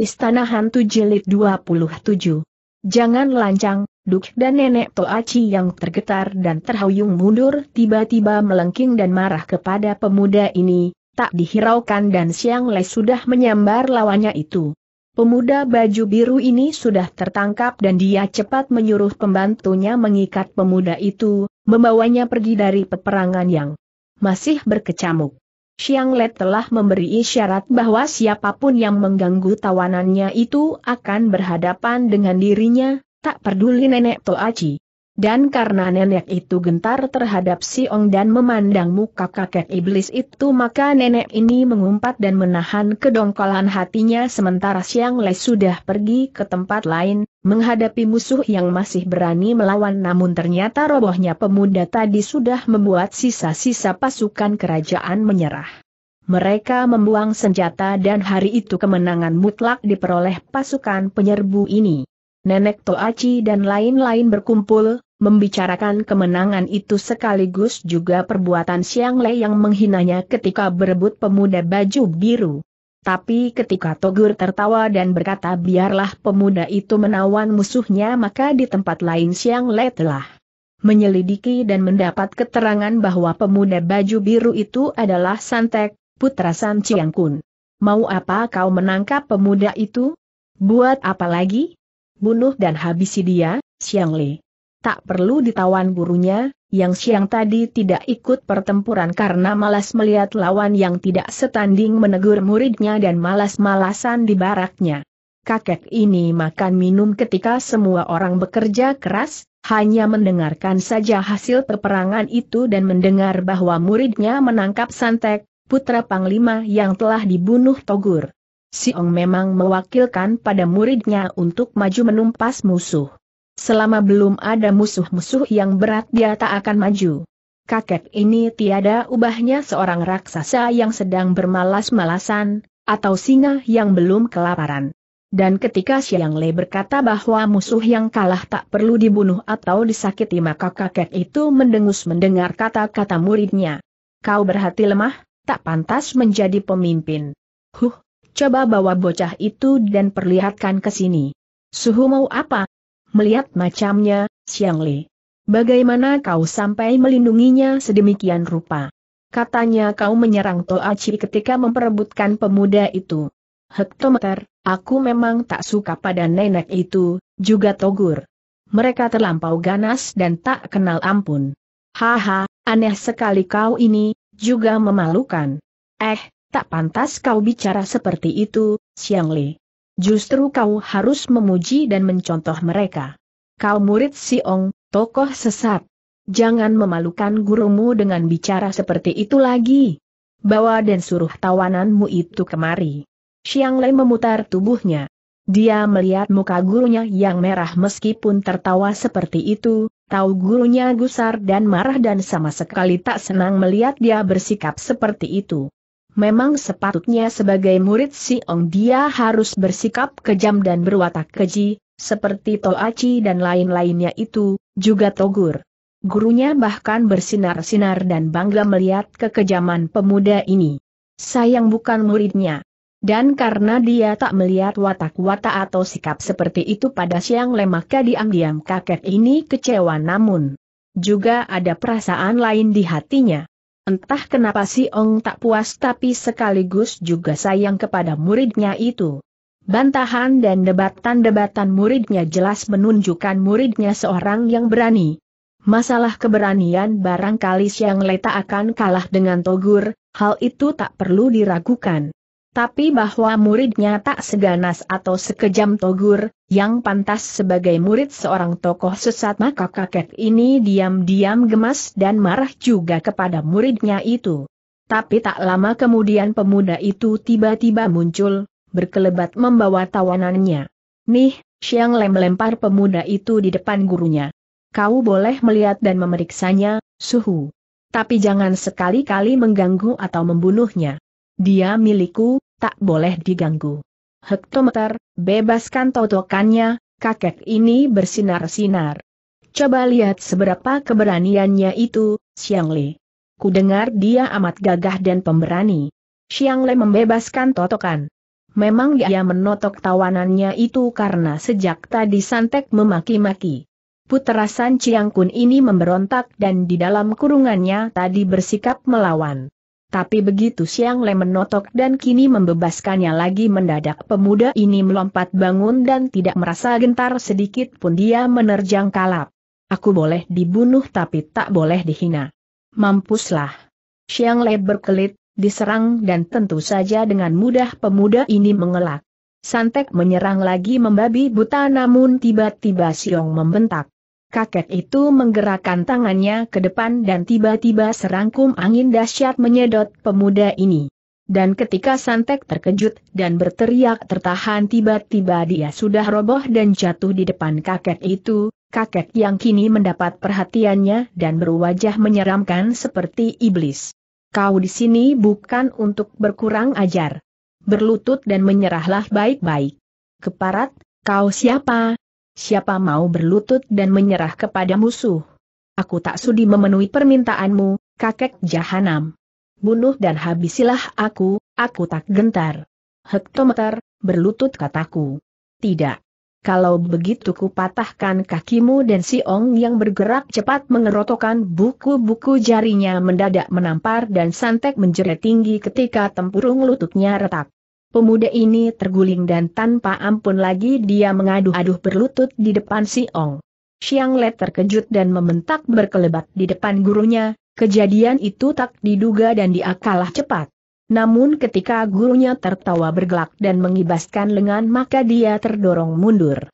Istana Hantu Jilid 27. Jangan lancang, Duk dan Nenek Toaci yang tergetar dan terhuyung mundur tiba-tiba melengking dan marah kepada pemuda ini, tak dihiraukan dan Siang Le sudah menyambar lawannya itu. Pemuda baju biru ini sudah tertangkap dan dia cepat menyuruh pembantunya mengikat pemuda itu, membawanya pergi dari peperangan yang masih berkecamuk. Xiang Let telah memberi isyarat bahwa siapapun yang mengganggu tawanannya itu akan berhadapan dengan dirinya, tak peduli nenek Toaci. Dan karena nenek itu gentar terhadap Si Ong dan memandang muka kakek iblis itu maka nenek ini mengumpat dan menahan kedongkolan hatinya sementara Siang Le sudah pergi ke tempat lain, menghadapi musuh yang masih berani melawan namun ternyata robohnya pemuda tadi sudah membuat sisa-sisa pasukan kerajaan menyerah. Mereka membuang senjata dan hari itu kemenangan mutlak diperoleh pasukan penyerbu ini. Nenek Toaci dan lain-lain berkumpul, Membicarakan kemenangan itu sekaligus juga perbuatan Siang Lei yang menghinanya ketika berebut pemuda baju biru. Tapi ketika Togur tertawa dan berkata biarlah pemuda itu menawan musuhnya maka di tempat lain Siang Lei telah menyelidiki dan mendapat keterangan bahwa pemuda baju biru itu adalah Santek, putra San Chiang Kun. Mau apa kau menangkap pemuda itu? Buat apa lagi? Bunuh dan habisi dia, Siang Lei tak perlu ditawan gurunya, yang siang tadi tidak ikut pertempuran karena malas melihat lawan yang tidak setanding menegur muridnya dan malas-malasan di baraknya. Kakek ini makan minum ketika semua orang bekerja keras, hanya mendengarkan saja hasil peperangan itu dan mendengar bahwa muridnya menangkap Santek, putra Panglima yang telah dibunuh Togur. Siong memang mewakilkan pada muridnya untuk maju menumpas musuh. Selama belum ada musuh-musuh yang berat dia tak akan maju. Kakek ini tiada ubahnya seorang raksasa yang sedang bermalas-malasan, atau singa yang belum kelaparan. Dan ketika Siang Le berkata bahwa musuh yang kalah tak perlu dibunuh atau disakiti maka kakek itu mendengus mendengar kata-kata muridnya. Kau berhati lemah, tak pantas menjadi pemimpin. Huh, coba bawa bocah itu dan perlihatkan ke sini. Suhu mau apa? Melihat macamnya, Xiang Li. Bagaimana kau sampai melindunginya sedemikian rupa? Katanya kau menyerang Aci ketika memperebutkan pemuda itu. Hektometer, aku memang tak suka pada nenek itu, juga Togur. Mereka terlampau ganas dan tak kenal ampun. Haha, aneh sekali kau ini, juga memalukan. Eh, tak pantas kau bicara seperti itu, Xiang Li. Justru kau harus memuji dan mencontoh mereka. Kau murid Siong, tokoh sesat. Jangan memalukan gurumu dengan bicara seperti itu lagi. Bawa dan suruh tawananmu itu kemari. Xiang Lei memutar tubuhnya. Dia melihat muka gurunya yang merah meskipun tertawa seperti itu, tahu gurunya gusar dan marah dan sama sekali tak senang melihat dia bersikap seperti itu. Memang sepatutnya sebagai murid Si Ong dia harus bersikap kejam dan berwatak keji, seperti Toachi dan lain-lainnya itu, juga Togur. Gurunya bahkan bersinar-sinar dan bangga melihat kekejaman pemuda ini. Sayang bukan muridnya. Dan karena dia tak melihat watak-watak atau sikap seperti itu pada siang lemaka diam-diam kakek ini kecewa namun. Juga ada perasaan lain di hatinya. Entah kenapa si Ong tak puas tapi sekaligus juga sayang kepada muridnya itu. Bantahan dan debatan-debatan muridnya jelas menunjukkan muridnya seorang yang berani. Masalah keberanian barangkali Siang Leta akan kalah dengan Togur, hal itu tak perlu diragukan tapi bahwa muridnya tak seganas atau sekejam Togur, yang pantas sebagai murid seorang tokoh sesat maka kakek ini diam-diam gemas dan marah juga kepada muridnya itu. Tapi tak lama kemudian pemuda itu tiba-tiba muncul, berkelebat membawa tawanannya. Nih, Siang Lem lempar pemuda itu di depan gurunya. Kau boleh melihat dan memeriksanya, suhu. Tapi jangan sekali-kali mengganggu atau membunuhnya. Dia milikku, tak boleh diganggu. Hektometer, bebaskan totokannya, kakek ini bersinar-sinar. Coba lihat seberapa keberaniannya itu, Xiang Li. Kudengar dia amat gagah dan pemberani. Xiang Le membebaskan totokan. Memang dia menotok tawanannya itu karena sejak tadi Santek memaki-maki. Putera San Kun ini memberontak dan di dalam kurungannya tadi bersikap melawan. Tapi begitu Siang Le menotok dan kini membebaskannya lagi mendadak pemuda ini melompat bangun dan tidak merasa gentar sedikit pun dia menerjang kalap. Aku boleh dibunuh tapi tak boleh dihina. Mampuslah. Siang Le berkelit, diserang dan tentu saja dengan mudah pemuda ini mengelak. Santek menyerang lagi membabi buta namun tiba-tiba Siong membentak. Kakek itu menggerakkan tangannya ke depan dan tiba-tiba serangkum angin dahsyat menyedot pemuda ini. Dan ketika Santek terkejut dan berteriak tertahan tiba-tiba dia sudah roboh dan jatuh di depan kakek itu, kakek yang kini mendapat perhatiannya dan berwajah menyeramkan seperti iblis. Kau di sini bukan untuk berkurang ajar. Berlutut dan menyerahlah baik-baik. Keparat, kau siapa, siapa mau berlutut dan menyerah kepada musuh? Aku tak sudi memenuhi permintaanmu, kakek jahanam. Bunuh dan habisilah aku, aku tak gentar. Hektometer, berlutut kataku. Tidak. Kalau begitu ku patahkan kakimu dan si Ong yang bergerak cepat mengerotokan buku-buku jarinya mendadak menampar dan santek menjerit tinggi ketika tempurung lututnya retak. Pemuda ini terguling dan tanpa ampun lagi dia mengadu aduh berlutut di depan si Ong. Siang Let terkejut dan membentak berkelebat di depan gurunya, kejadian itu tak diduga dan diakalah cepat. Namun ketika gurunya tertawa bergelak dan mengibaskan lengan maka dia terdorong mundur.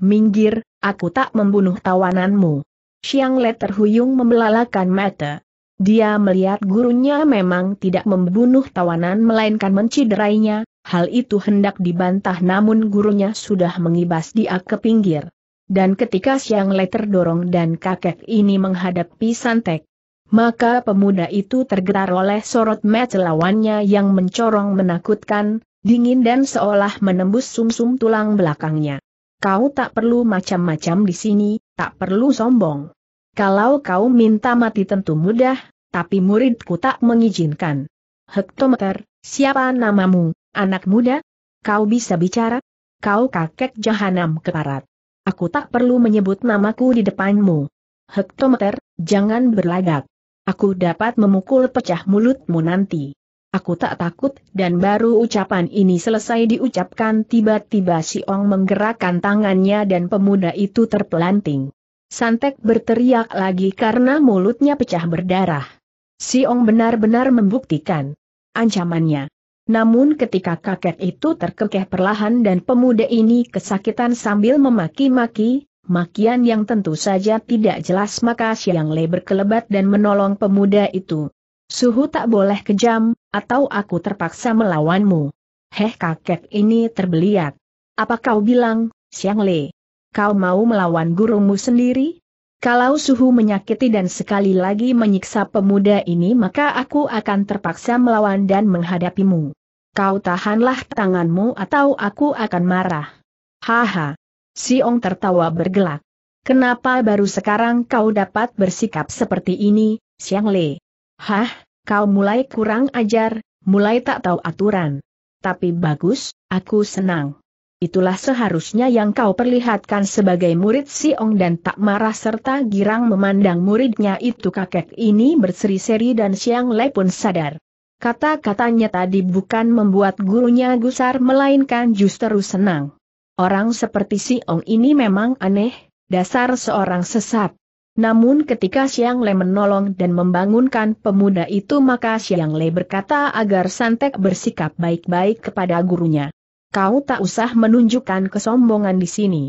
Minggir, aku tak membunuh tawananmu. Siang Let terhuyung membelalakan mata. Dia melihat gurunya memang tidak membunuh tawanan melainkan menciderainya, Hal itu hendak dibantah namun gurunya sudah mengibas dia ke pinggir. Dan ketika Siang Le terdorong dan kakek ini menghadapi Santek, maka pemuda itu tergerak oleh sorot mata lawannya yang mencorong menakutkan, dingin dan seolah menembus sumsum -sum tulang belakangnya. Kau tak perlu macam-macam di sini, tak perlu sombong. Kalau kau minta mati tentu mudah, tapi muridku tak mengizinkan. Hektometer, siapa namamu? Anak muda, kau bisa bicara? Kau kakek jahanam keparat. Aku tak perlu menyebut namaku di depanmu. Hektometer, jangan berlagak. Aku dapat memukul pecah mulutmu nanti. Aku tak takut dan baru ucapan ini selesai diucapkan tiba-tiba si Ong menggerakkan tangannya dan pemuda itu terpelanting. Santek berteriak lagi karena mulutnya pecah berdarah. Si Ong benar-benar membuktikan ancamannya. Namun ketika kakek itu terkekeh perlahan dan pemuda ini kesakitan sambil memaki-maki, makian yang tentu saja tidak jelas maka Siang Le berkelebat dan menolong pemuda itu. Suhu tak boleh kejam, atau aku terpaksa melawanmu. Heh kakek ini terbeliak. Apa kau bilang, Siang Le? Kau mau melawan gurumu sendiri? Kalau suhu menyakiti dan sekali lagi menyiksa pemuda ini maka aku akan terpaksa melawan dan menghadapimu. Kau tahanlah tanganmu atau aku akan marah. Haha. Siong tertawa bergelak. Kenapa baru sekarang kau dapat bersikap seperti ini, Siang Le? Hah, kau mulai kurang ajar, mulai tak tahu aturan. Tapi bagus, aku senang itulah seharusnya yang kau perlihatkan sebagai murid Si Ong dan tak marah serta girang memandang muridnya itu kakek ini berseri-seri dan Siang Le pun sadar. Kata-katanya tadi bukan membuat gurunya gusar melainkan justru senang. Orang seperti Si Ong ini memang aneh, dasar seorang sesat. Namun ketika Siang Le menolong dan membangunkan pemuda itu maka Siang Le berkata agar Santek bersikap baik-baik kepada gurunya. Kau tak usah menunjukkan kesombongan di sini.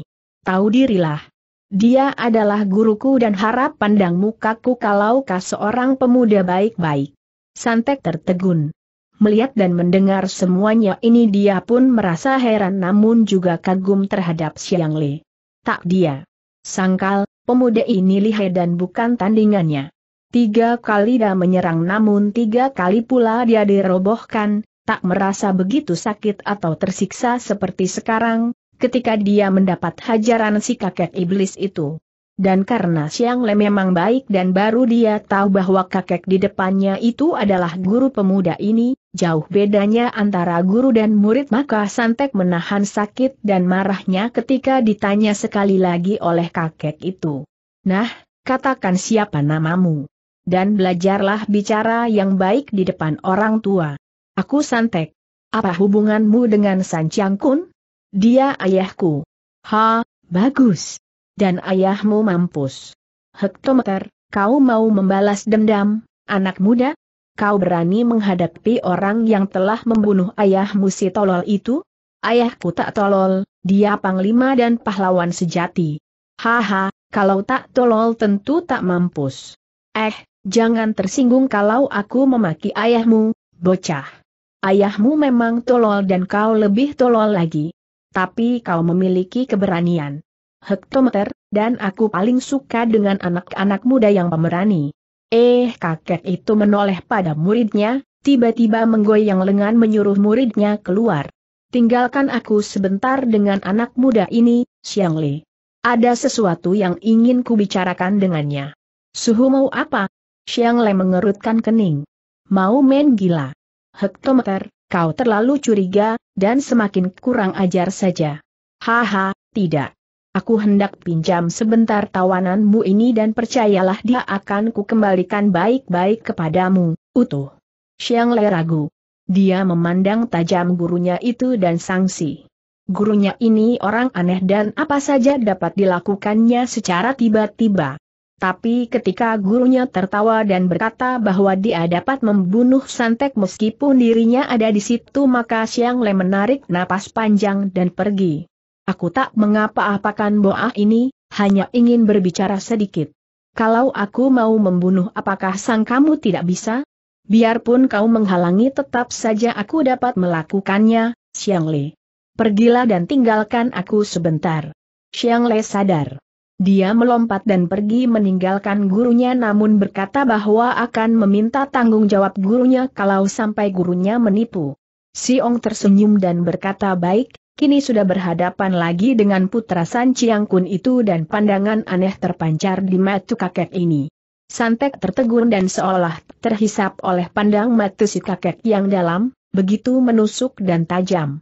Tahu dirilah. Dia adalah guruku dan harap pandang mukaku kalau kau seorang pemuda baik-baik. Santek tertegun. Melihat dan mendengar semuanya ini dia pun merasa heran namun juga kagum terhadap Siang Li. Tak dia. Sangkal, pemuda ini lihai dan bukan tandingannya. Tiga kali dia menyerang namun tiga kali pula dia dirobohkan, tak merasa begitu sakit atau tersiksa seperti sekarang, ketika dia mendapat hajaran si kakek iblis itu. Dan karena Siang Le memang baik dan baru dia tahu bahwa kakek di depannya itu adalah guru pemuda ini, jauh bedanya antara guru dan murid maka Santek menahan sakit dan marahnya ketika ditanya sekali lagi oleh kakek itu. Nah, katakan siapa namamu. Dan belajarlah bicara yang baik di depan orang tua. Aku santek. Apa hubunganmu dengan San Chiang Kun? Dia ayahku. Ha, bagus. Dan ayahmu mampus. Hektometer, kau mau membalas dendam, anak muda? Kau berani menghadapi orang yang telah membunuh ayahmu si tolol itu? Ayahku tak tolol, dia panglima dan pahlawan sejati. Haha, kalau tak tolol tentu tak mampus. Eh, jangan tersinggung kalau aku memaki ayahmu, bocah ayahmu memang tolol dan kau lebih tolol lagi. Tapi kau memiliki keberanian. Hektometer, dan aku paling suka dengan anak-anak muda yang pemberani. Eh kakek itu menoleh pada muridnya, tiba-tiba menggoyang lengan menyuruh muridnya keluar. Tinggalkan aku sebentar dengan anak muda ini, Xiang Li. Ada sesuatu yang ingin kubicarakan dengannya. Suhu mau apa? Xiang Li mengerutkan kening. Mau main gila hektometer, kau terlalu curiga, dan semakin kurang ajar saja. Haha, tidak. Aku hendak pinjam sebentar tawananmu ini dan percayalah dia akan kembalikan baik-baik kepadamu, utuh. Siang Le ragu. Dia memandang tajam gurunya itu dan sangsi. Gurunya ini orang aneh dan apa saja dapat dilakukannya secara tiba-tiba. Tapi ketika gurunya tertawa dan berkata bahwa dia dapat membunuh Santek meskipun dirinya ada di situ maka Siang Le menarik napas panjang dan pergi. Aku tak mengapa-apakan boah ini, hanya ingin berbicara sedikit. Kalau aku mau membunuh apakah sang kamu tidak bisa? Biarpun kau menghalangi tetap saja aku dapat melakukannya, Siang Le. Pergilah dan tinggalkan aku sebentar. Siang Le sadar dia melompat dan pergi meninggalkan gurunya namun berkata bahwa akan meminta tanggung jawab gurunya kalau sampai gurunya menipu. Siong tersenyum dan berkata baik, kini sudah berhadapan lagi dengan putra San Chiang Kun itu dan pandangan aneh terpancar di mata kakek ini. Santek tertegun dan seolah terhisap oleh pandang mata si kakek yang dalam, begitu menusuk dan tajam.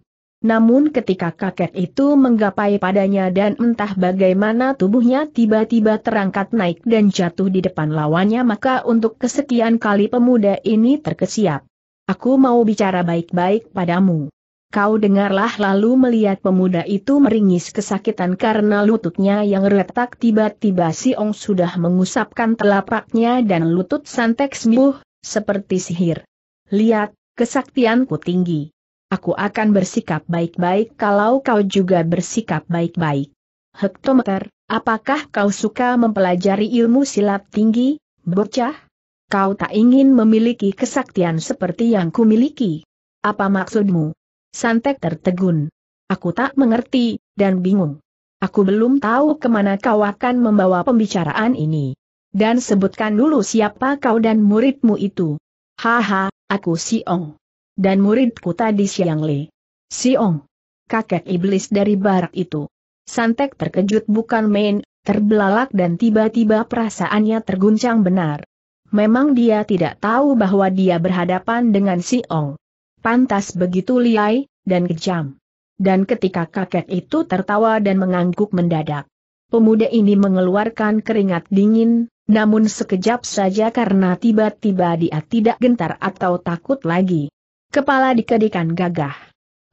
Namun ketika kakek itu menggapai padanya dan entah bagaimana tubuhnya tiba-tiba terangkat naik dan jatuh di depan lawannya maka untuk kesekian kali pemuda ini terkesiap. Aku mau bicara baik-baik padamu. Kau dengarlah lalu melihat pemuda itu meringis kesakitan karena lututnya yang retak tiba-tiba si ong sudah mengusapkan telapaknya dan lutut santek sembuh, seperti sihir. Lihat, kesaktianku tinggi. Aku akan bersikap baik-baik kalau kau juga bersikap baik-baik. Hektometer, apakah kau suka mempelajari ilmu silat tinggi, bocah? Kau tak ingin memiliki kesaktian seperti yang kumiliki. Apa maksudmu? Santek tertegun. Aku tak mengerti, dan bingung. Aku belum tahu kemana kau akan membawa pembicaraan ini. Dan sebutkan dulu siapa kau dan muridmu itu. Haha, aku si Ong dan muridku tadi siang Li. Siong. Kakek iblis dari barat itu. Santek terkejut bukan main, terbelalak dan tiba-tiba perasaannya terguncang benar. Memang dia tidak tahu bahwa dia berhadapan dengan Siong. Pantas begitu liai, dan kejam. Dan ketika kakek itu tertawa dan mengangguk mendadak. Pemuda ini mengeluarkan keringat dingin, namun sekejap saja karena tiba-tiba dia tidak gentar atau takut lagi. Kepala dikedikan gagah.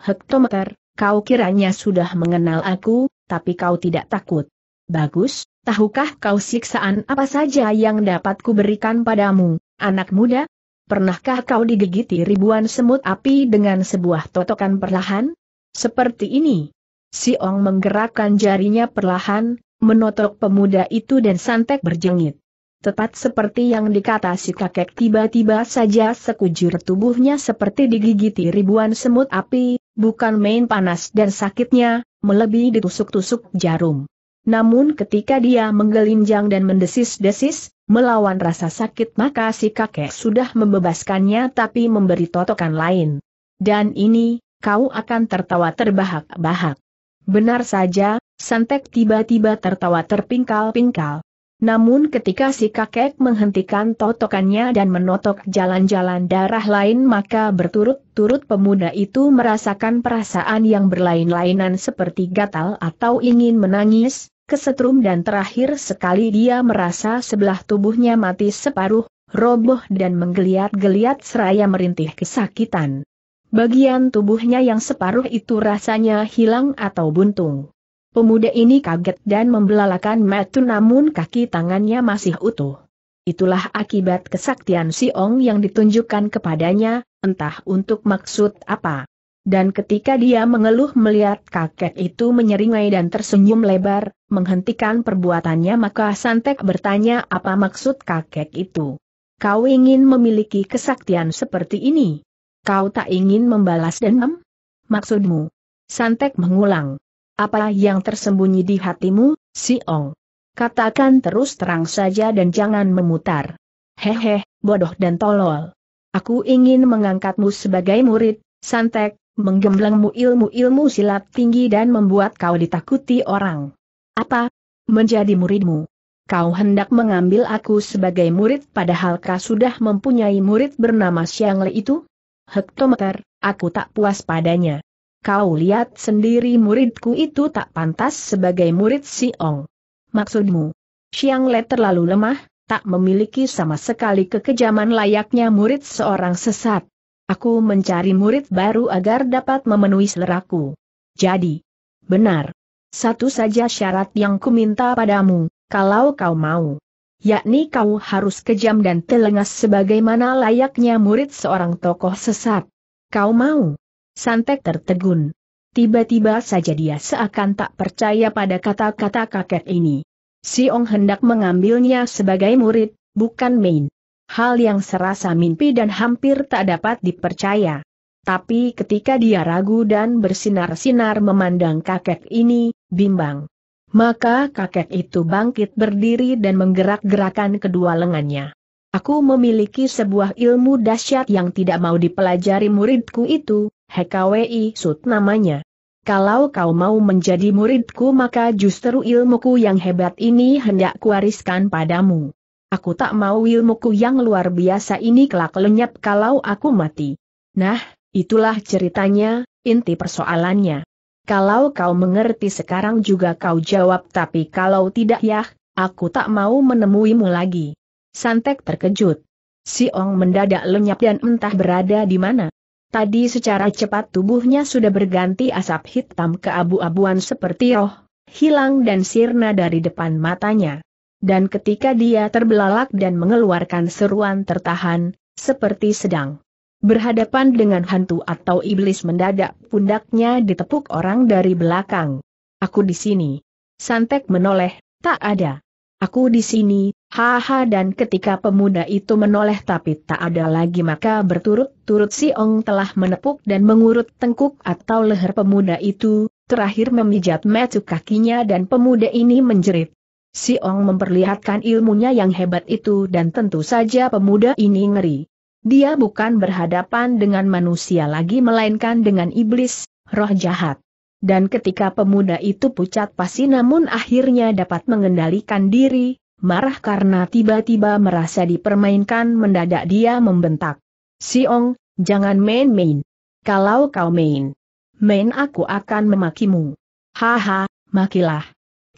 Hektometer, kau kiranya sudah mengenal aku, tapi kau tidak takut. Bagus, tahukah kau siksaan apa saja yang dapat kuberikan padamu, anak muda? Pernahkah kau digigiti ribuan semut api dengan sebuah totokan perlahan? Seperti ini. Si Ong menggerakkan jarinya perlahan, menotok pemuda itu dan santek berjengit. Tepat seperti yang dikata si kakek tiba-tiba saja sekujur tubuhnya seperti digigiti ribuan semut api, bukan main panas dan sakitnya, melebihi ditusuk-tusuk jarum. Namun ketika dia menggelinjang dan mendesis-desis, melawan rasa sakit maka si kakek sudah membebaskannya tapi memberi totokan lain. Dan ini, kau akan tertawa terbahak-bahak. Benar saja, Santek tiba-tiba tertawa terpingkal-pingkal. Namun ketika si kakek menghentikan totokannya dan menotok jalan-jalan darah lain maka berturut-turut pemuda itu merasakan perasaan yang berlain-lainan seperti gatal atau ingin menangis, kesetrum dan terakhir sekali dia merasa sebelah tubuhnya mati separuh, roboh dan menggeliat-geliat seraya merintih kesakitan. Bagian tubuhnya yang separuh itu rasanya hilang atau buntung. Pemuda ini kaget dan membelalakan metu namun kaki tangannya masih utuh. Itulah akibat kesaktian Si Ong yang ditunjukkan kepadanya, entah untuk maksud apa. Dan ketika dia mengeluh melihat kakek itu menyeringai dan tersenyum lebar, menghentikan perbuatannya maka Santek bertanya apa maksud kakek itu. Kau ingin memiliki kesaktian seperti ini? Kau tak ingin membalas dendam? Maksudmu? Santek mengulang. Apa yang tersembunyi di hatimu, si Ong? Katakan terus terang saja dan jangan memutar. Hehe, bodoh dan tolol. Aku ingin mengangkatmu sebagai murid, Santek, menggemblengmu ilmu-ilmu silat tinggi dan membuat kau ditakuti orang. Apa? Menjadi muridmu. Kau hendak mengambil aku sebagai murid padahal kau sudah mempunyai murid bernama Xiang itu? Hektometer, aku tak puas padanya. Kau lihat sendiri muridku itu tak pantas sebagai murid Si Ong. Maksudmu? Xiang Le terlalu lemah, tak memiliki sama sekali kekejaman layaknya murid seorang sesat. Aku mencari murid baru agar dapat memenuhi seleraku. Jadi, benar. Satu saja syarat yang kuminta padamu, kalau kau mau. Yakni kau harus kejam dan telengas sebagaimana layaknya murid seorang tokoh sesat. Kau mau? Santek tertegun. Tiba-tiba saja dia seakan tak percaya pada kata-kata kakek ini. Si Ong hendak mengambilnya sebagai murid, bukan main. Hal yang serasa mimpi dan hampir tak dapat dipercaya. Tapi ketika dia ragu dan bersinar-sinar memandang kakek ini, bimbang. Maka kakek itu bangkit berdiri dan menggerak-gerakan kedua lengannya. Aku memiliki sebuah ilmu dahsyat yang tidak mau dipelajari muridku itu, HKWI sut namanya. Kalau kau mau menjadi muridku maka justru ilmuku yang hebat ini hendak kuwariskan padamu. Aku tak mau ilmuku yang luar biasa ini kelak lenyap kalau aku mati. Nah, itulah ceritanya, inti persoalannya. Kalau kau mengerti sekarang juga kau jawab tapi kalau tidak ya, aku tak mau menemuimu lagi. Santek terkejut. Si Ong mendadak lenyap dan entah berada di mana. Tadi secara cepat tubuhnya sudah berganti asap hitam ke abu-abuan seperti roh, hilang dan sirna dari depan matanya. Dan ketika dia terbelalak dan mengeluarkan seruan tertahan, seperti sedang berhadapan dengan hantu atau iblis mendadak pundaknya ditepuk orang dari belakang. Aku di sini. Santek menoleh, tak ada. Aku di sini, Haha dan ketika pemuda itu menoleh tapi tak ada lagi maka berturut-turut si Ong telah menepuk dan mengurut tengkuk atau leher pemuda itu, terakhir memijat metu kakinya dan pemuda ini menjerit. Si Ong memperlihatkan ilmunya yang hebat itu dan tentu saja pemuda ini ngeri. Dia bukan berhadapan dengan manusia lagi melainkan dengan iblis, roh jahat. Dan ketika pemuda itu pucat pasi namun akhirnya dapat mengendalikan diri, Marah karena tiba-tiba merasa dipermainkan mendadak dia membentak. Siong, jangan main-main. Kalau kau main, main aku akan memakimu. Haha, makilah.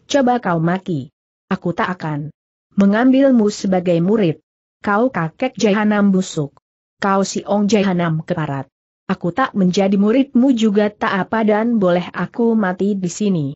Coba kau maki. Aku tak akan mengambilmu sebagai murid. Kau kakek jahanam busuk. Kau siong jahanam keparat. Aku tak menjadi muridmu juga tak apa dan boleh aku mati di sini.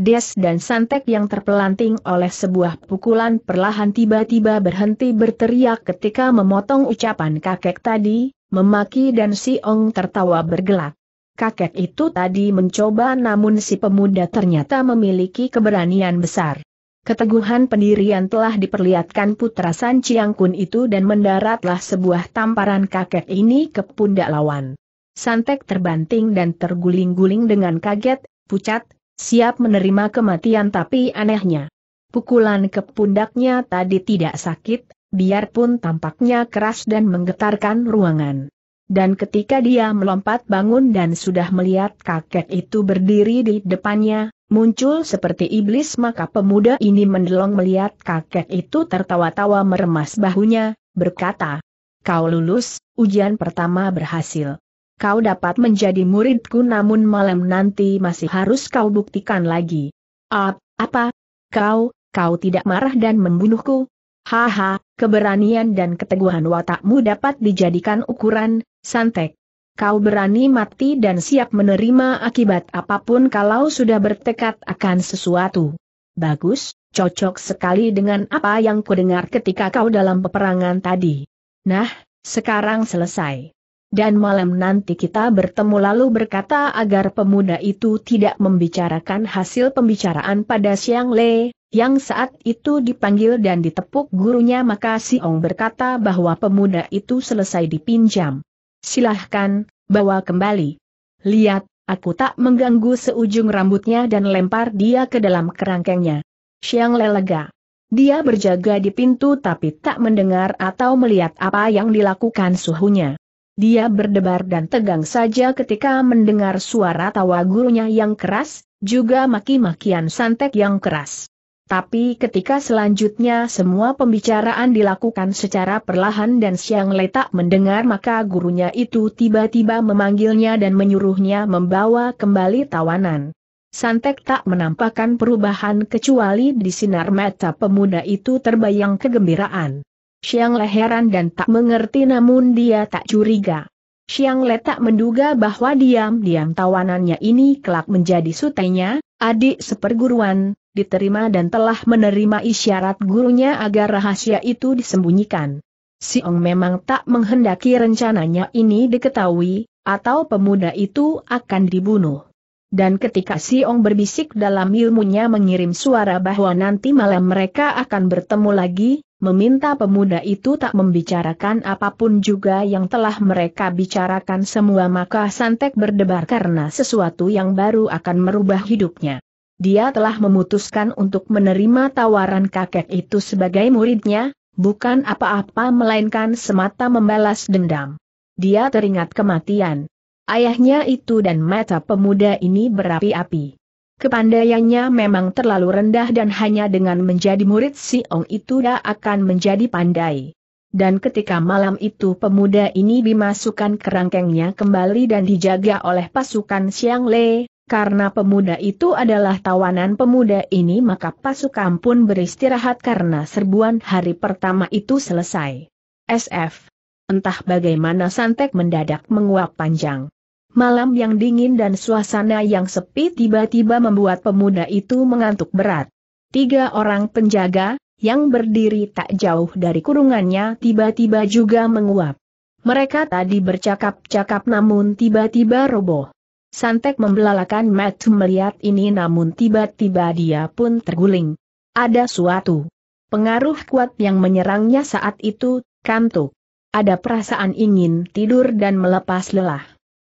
Des dan Santek yang terpelanting oleh sebuah pukulan perlahan tiba-tiba berhenti berteriak ketika memotong ucapan kakek tadi, memaki dan si Ong tertawa bergelak. Kakek itu tadi mencoba namun si pemuda ternyata memiliki keberanian besar. Keteguhan pendirian telah diperlihatkan putra San Chiang Kun itu dan mendaratlah sebuah tamparan kakek ini ke pundak lawan. Santek terbanting dan terguling-guling dengan kaget, pucat, siap menerima kematian tapi anehnya. Pukulan ke pundaknya tadi tidak sakit, biarpun tampaknya keras dan menggetarkan ruangan. Dan ketika dia melompat bangun dan sudah melihat kakek itu berdiri di depannya, muncul seperti iblis maka pemuda ini mendelong melihat kakek itu tertawa-tawa meremas bahunya, berkata, Kau lulus, ujian pertama berhasil kau dapat menjadi muridku namun malam nanti masih harus kau buktikan lagi. Ap, apa? Kau, kau tidak marah dan membunuhku? Haha, keberanian dan keteguhan watakmu dapat dijadikan ukuran, Santek. Kau berani mati dan siap menerima akibat apapun kalau sudah bertekad akan sesuatu. Bagus, cocok sekali dengan apa yang kudengar ketika kau dalam peperangan tadi. Nah, sekarang selesai dan malam nanti kita bertemu lalu berkata agar pemuda itu tidak membicarakan hasil pembicaraan pada siang Le, yang saat itu dipanggil dan ditepuk gurunya maka Si Ong berkata bahwa pemuda itu selesai dipinjam. Silahkan, bawa kembali. Lihat, aku tak mengganggu seujung rambutnya dan lempar dia ke dalam kerangkengnya. Siang Le lega. Dia berjaga di pintu tapi tak mendengar atau melihat apa yang dilakukan suhunya. Dia berdebar dan tegang saja ketika mendengar suara tawa gurunya yang keras, juga maki-makian santek yang keras. Tapi ketika selanjutnya semua pembicaraan dilakukan secara perlahan dan Siang letak mendengar maka gurunya itu tiba-tiba memanggilnya dan menyuruhnya membawa kembali tawanan. Santek tak menampakkan perubahan kecuali di sinar mata pemuda itu terbayang kegembiraan. Siang Le heran dan tak mengerti namun dia tak curiga. Siang Le tak menduga bahwa diam-diam tawanannya ini kelak menjadi sutenya, adik seperguruan, diterima dan telah menerima isyarat gurunya agar rahasia itu disembunyikan. Si Ong memang tak menghendaki rencananya ini diketahui, atau pemuda itu akan dibunuh. Dan ketika Si Ong berbisik dalam ilmunya mengirim suara bahwa nanti malam mereka akan bertemu lagi, meminta pemuda itu tak membicarakan apapun juga yang telah mereka bicarakan semua maka Santek berdebar karena sesuatu yang baru akan merubah hidupnya. Dia telah memutuskan untuk menerima tawaran kakek itu sebagai muridnya, bukan apa-apa melainkan semata membalas dendam. Dia teringat kematian. Ayahnya itu dan mata pemuda ini berapi-api. Kepandaiannya memang terlalu rendah dan hanya dengan menjadi murid Si Ong itu dia akan menjadi pandai. Dan ketika malam itu pemuda ini dimasukkan kerangkengnya kembali dan dijaga oleh pasukan Siang Le, karena pemuda itu adalah tawanan pemuda ini maka pasukan pun beristirahat karena serbuan hari pertama itu selesai. SF. Entah bagaimana Santek mendadak menguap panjang. Malam yang dingin dan suasana yang sepi tiba-tiba membuat pemuda itu mengantuk berat. Tiga orang penjaga, yang berdiri tak jauh dari kurungannya tiba-tiba juga menguap. Mereka tadi bercakap-cakap namun tiba-tiba roboh. Santek membelalakan Matt melihat ini namun tiba-tiba dia pun terguling. Ada suatu pengaruh kuat yang menyerangnya saat itu, kantuk. Ada perasaan ingin tidur dan melepas lelah.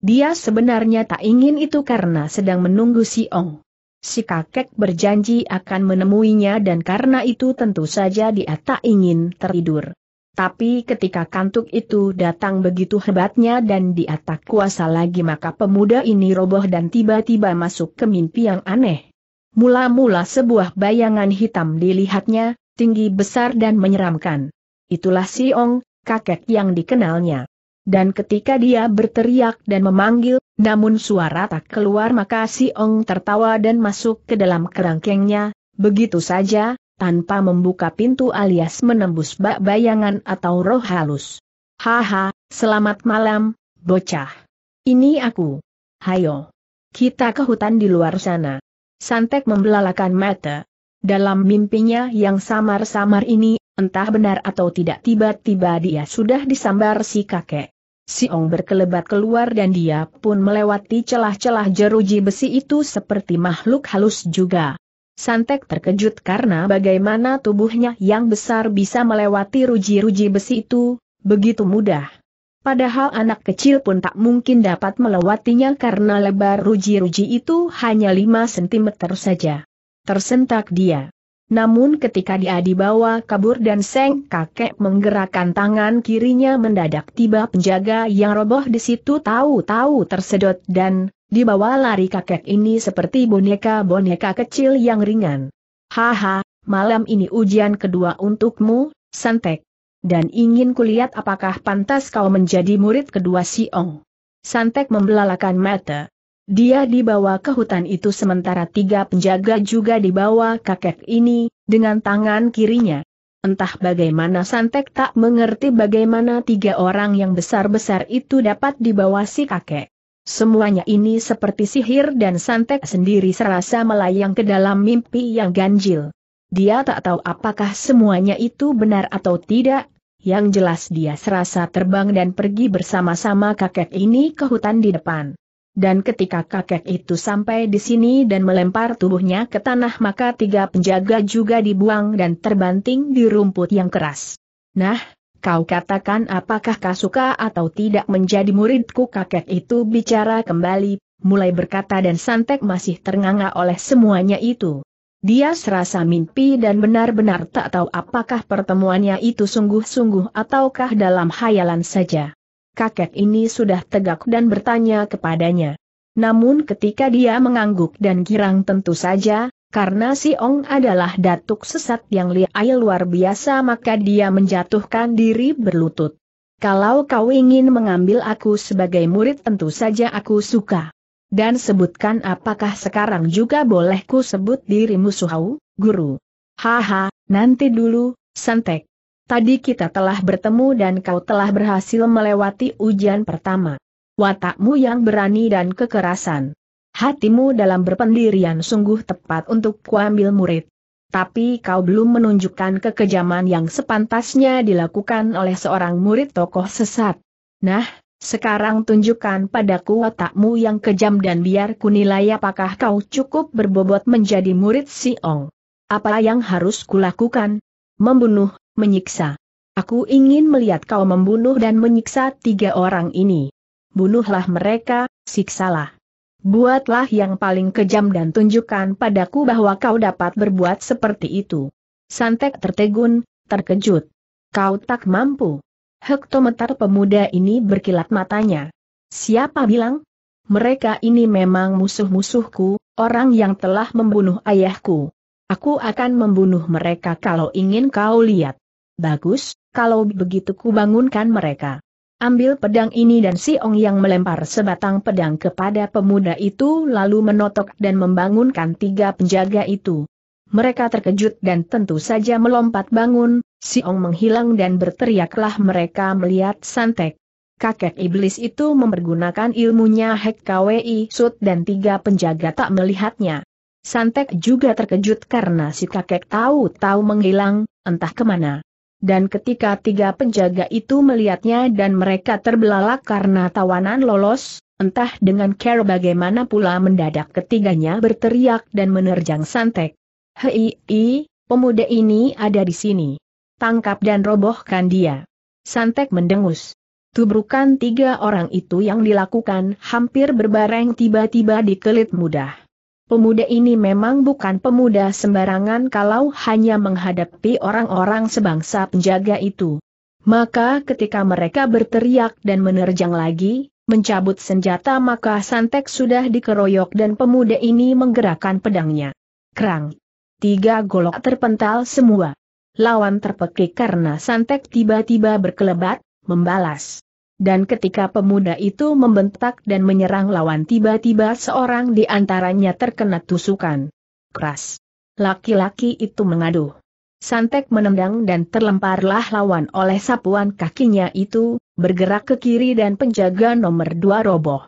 Dia sebenarnya tak ingin itu karena sedang menunggu si Ong. Si kakek berjanji akan menemuinya dan karena itu tentu saja dia tak ingin tertidur. Tapi ketika kantuk itu datang begitu hebatnya dan dia tak kuasa lagi maka pemuda ini roboh dan tiba-tiba masuk ke mimpi yang aneh. Mula-mula sebuah bayangan hitam dilihatnya, tinggi besar dan menyeramkan. Itulah si Ong, kakek yang dikenalnya dan ketika dia berteriak dan memanggil, namun suara tak keluar maka si Ong tertawa dan masuk ke dalam kerangkengnya, begitu saja, tanpa membuka pintu alias menembus bak bayangan atau roh halus. Haha, selamat malam, bocah. Ini aku. Hayo. Kita ke hutan di luar sana. Santek membelalakan mata. Dalam mimpinya yang samar-samar ini, entah benar atau tidak tiba-tiba dia sudah disambar si kakek. Si Ong berkelebat keluar dan dia pun melewati celah-celah jeruji besi itu seperti makhluk halus juga. Santek terkejut karena bagaimana tubuhnya yang besar bisa melewati ruji-ruji besi itu, begitu mudah. Padahal anak kecil pun tak mungkin dapat melewatinya karena lebar ruji-ruji itu hanya 5 cm saja. Tersentak dia. Namun ketika dia dibawa kabur dan Seng kakek menggerakkan tangan kirinya mendadak tiba penjaga yang roboh di situ tahu-tahu tersedot dan dibawa lari kakek ini seperti boneka-boneka kecil yang ringan. Haha, malam ini ujian kedua untukmu, Santek. Dan ingin kulihat apakah pantas kau menjadi murid kedua Si Siong. Santek membelalakan mata. Dia dibawa ke hutan itu sementara tiga penjaga juga dibawa kakek ini, dengan tangan kirinya. Entah bagaimana Santek tak mengerti bagaimana tiga orang yang besar-besar itu dapat dibawa si kakek. Semuanya ini seperti sihir dan Santek sendiri serasa melayang ke dalam mimpi yang ganjil. Dia tak tahu apakah semuanya itu benar atau tidak, yang jelas dia serasa terbang dan pergi bersama-sama kakek ini ke hutan di depan. Dan ketika kakek itu sampai di sini dan melempar tubuhnya ke tanah maka tiga penjaga juga dibuang dan terbanting di rumput yang keras. Nah, kau katakan apakah kau suka atau tidak menjadi muridku kakek itu bicara kembali, mulai berkata dan Santek masih ternganga oleh semuanya itu. Dia serasa mimpi dan benar-benar tak tahu apakah pertemuannya itu sungguh-sungguh ataukah dalam hayalan saja kakek ini sudah tegak dan bertanya kepadanya. Namun ketika dia mengangguk dan girang tentu saja, karena si Ong adalah datuk sesat yang liai luar biasa maka dia menjatuhkan diri berlutut. Kalau kau ingin mengambil aku sebagai murid tentu saja aku suka. Dan sebutkan apakah sekarang juga boleh ku sebut dirimu suhau, guru. Haha, nanti dulu, Santek. Tadi kita telah bertemu dan kau telah berhasil melewati ujian pertama. Watakmu yang berani dan kekerasan. Hatimu dalam berpendirian sungguh tepat untuk kuambil murid. Tapi kau belum menunjukkan kekejaman yang sepantasnya dilakukan oleh seorang murid tokoh sesat. Nah, sekarang tunjukkan padaku watakmu yang kejam dan biar kunilai apakah kau cukup berbobot menjadi murid Si Ong. Apa yang harus kulakukan? Membunuh menyiksa. Aku ingin melihat kau membunuh dan menyiksa tiga orang ini. Bunuhlah mereka, siksalah. Buatlah yang paling kejam dan tunjukkan padaku bahwa kau dapat berbuat seperti itu. Santek tertegun, terkejut. Kau tak mampu. Hektometer pemuda ini berkilat matanya. Siapa bilang? Mereka ini memang musuh-musuhku, orang yang telah membunuh ayahku. Aku akan membunuh mereka kalau ingin kau lihat. Bagus, kalau begitu ku bangunkan mereka. Ambil pedang ini dan si Ong yang melempar sebatang pedang kepada pemuda itu lalu menotok dan membangunkan tiga penjaga itu. Mereka terkejut dan tentu saja melompat bangun, si Ong menghilang dan berteriaklah mereka melihat Santek. Kakek iblis itu mempergunakan ilmunya Hek KWI Sud dan tiga penjaga tak melihatnya. Santek juga terkejut karena si kakek tahu-tahu menghilang, entah kemana dan ketika tiga penjaga itu melihatnya dan mereka terbelalak karena tawanan lolos, entah dengan care bagaimana pula mendadak ketiganya berteriak dan menerjang santek. Hei, i, pemuda ini ada di sini. Tangkap dan robohkan dia. Santek mendengus. Tubrukan tiga orang itu yang dilakukan hampir berbareng tiba-tiba di kelit mudah. Pemuda ini memang bukan pemuda sembarangan kalau hanya menghadapi orang-orang sebangsa penjaga itu. Maka ketika mereka berteriak dan menerjang lagi, mencabut senjata maka Santek sudah dikeroyok dan pemuda ini menggerakkan pedangnya. Kerang. Tiga golok terpental semua. Lawan terpekik karena Santek tiba-tiba berkelebat, membalas. Dan ketika pemuda itu membentak dan menyerang lawan tiba-tiba seorang di antaranya terkena tusukan. Keras. Laki-laki itu mengaduh. Santek menendang dan terlemparlah lawan oleh sapuan kakinya itu, bergerak ke kiri dan penjaga nomor dua roboh.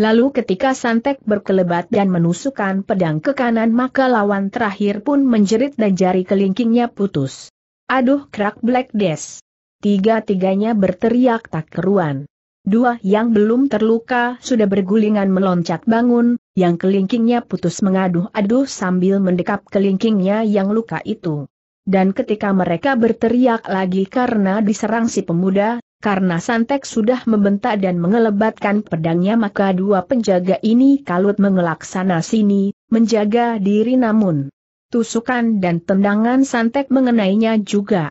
Lalu ketika Santek berkelebat dan menusukkan pedang ke kanan maka lawan terakhir pun menjerit dan jari kelingkingnya putus. Aduh krak Black Death tiga-tiganya berteriak tak keruan. Dua yang belum terluka sudah bergulingan meloncat bangun, yang kelingkingnya putus mengaduh-aduh sambil mendekap kelingkingnya yang luka itu. Dan ketika mereka berteriak lagi karena diserang si pemuda, karena Santek sudah membentak dan mengelebatkan pedangnya maka dua penjaga ini kalut mengelak sana sini, menjaga diri namun. Tusukan dan tendangan Santek mengenainya juga.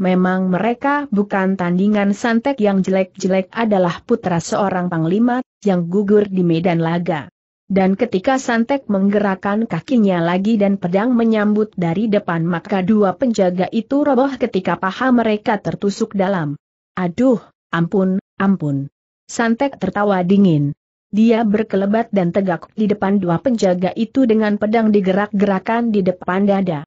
Memang mereka bukan tandingan santek yang jelek-jelek adalah putra seorang panglima, yang gugur di medan laga. Dan ketika santek menggerakkan kakinya lagi dan pedang menyambut dari depan maka dua penjaga itu roboh ketika paha mereka tertusuk dalam. Aduh, ampun, ampun. Santek tertawa dingin. Dia berkelebat dan tegak di depan dua penjaga itu dengan pedang digerak-gerakan di depan dada.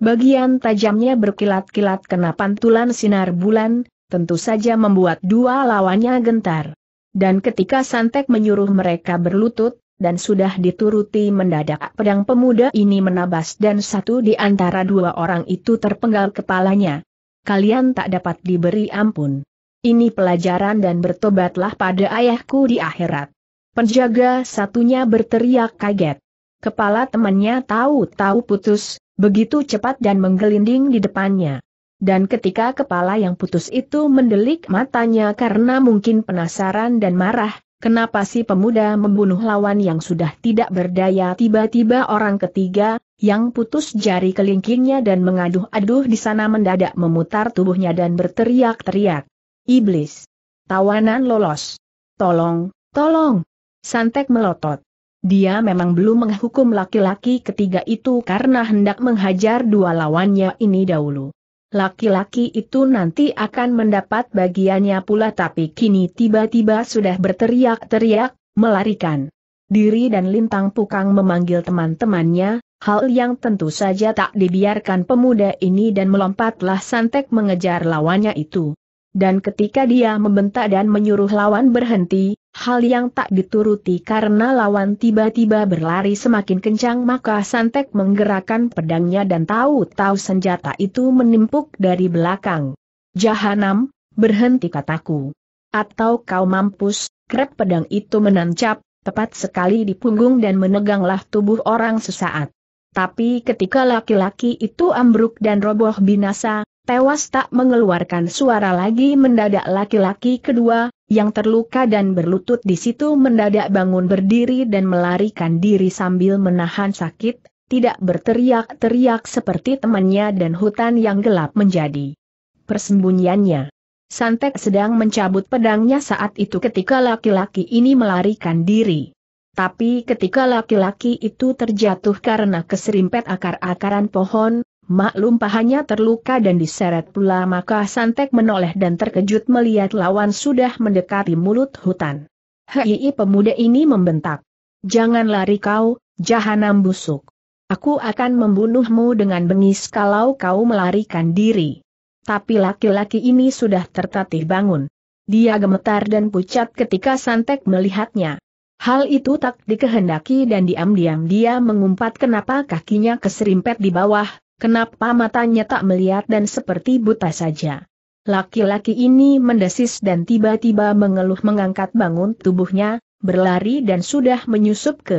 Bagian tajamnya berkilat-kilat kena pantulan sinar bulan, tentu saja membuat dua lawannya gentar. Dan ketika Santek menyuruh mereka berlutut, dan sudah dituruti mendadak pedang pemuda ini menabas dan satu di antara dua orang itu terpenggal kepalanya. Kalian tak dapat diberi ampun. Ini pelajaran dan bertobatlah pada ayahku di akhirat. Penjaga satunya berteriak kaget. Kepala temannya tahu-tahu putus, begitu cepat dan menggelinding di depannya. Dan ketika kepala yang putus itu mendelik matanya karena mungkin penasaran dan marah, kenapa si pemuda membunuh lawan yang sudah tidak berdaya tiba-tiba orang ketiga, yang putus jari kelingkingnya dan mengaduh-aduh di sana mendadak memutar tubuhnya dan berteriak-teriak. Iblis! Tawanan lolos! Tolong, tolong! Santek melotot. Dia memang belum menghukum laki-laki ketiga itu karena hendak menghajar dua lawannya ini dahulu. Laki-laki itu nanti akan mendapat bagiannya pula tapi kini tiba-tiba sudah berteriak-teriak, melarikan diri dan lintang pukang memanggil teman-temannya, hal yang tentu saja tak dibiarkan pemuda ini dan melompatlah santek mengejar lawannya itu. Dan ketika dia membentak dan menyuruh lawan berhenti, hal yang tak dituruti karena lawan tiba-tiba berlari semakin kencang maka Santek menggerakkan pedangnya dan tahu-tahu senjata itu menimpuk dari belakang. Jahanam, berhenti kataku. Atau kau mampus, krep pedang itu menancap, tepat sekali di punggung dan meneganglah tubuh orang sesaat. Tapi ketika laki-laki itu ambruk dan roboh binasa, tewas tak mengeluarkan suara lagi mendadak laki-laki kedua, yang terluka dan berlutut di situ mendadak bangun berdiri dan melarikan diri sambil menahan sakit, tidak berteriak-teriak seperti temannya dan hutan yang gelap menjadi persembunyiannya. Santek sedang mencabut pedangnya saat itu ketika laki-laki ini melarikan diri. Tapi ketika laki-laki itu terjatuh karena keserimpet akar-akaran pohon, Maklum pahanya terluka dan diseret pula maka Santek menoleh dan terkejut melihat lawan sudah mendekati mulut hutan. Hei pemuda ini membentak. Jangan lari kau, jahanam busuk. Aku akan membunuhmu dengan bengis kalau kau melarikan diri. Tapi laki-laki ini sudah tertatih bangun. Dia gemetar dan pucat ketika Santek melihatnya. Hal itu tak dikehendaki dan diam-diam dia mengumpat kenapa kakinya keserimpet di bawah, Kenapa matanya tak melihat dan seperti buta saja? Laki-laki ini mendesis dan tiba-tiba mengeluh mengangkat bangun tubuhnya, berlari dan sudah menyusup ke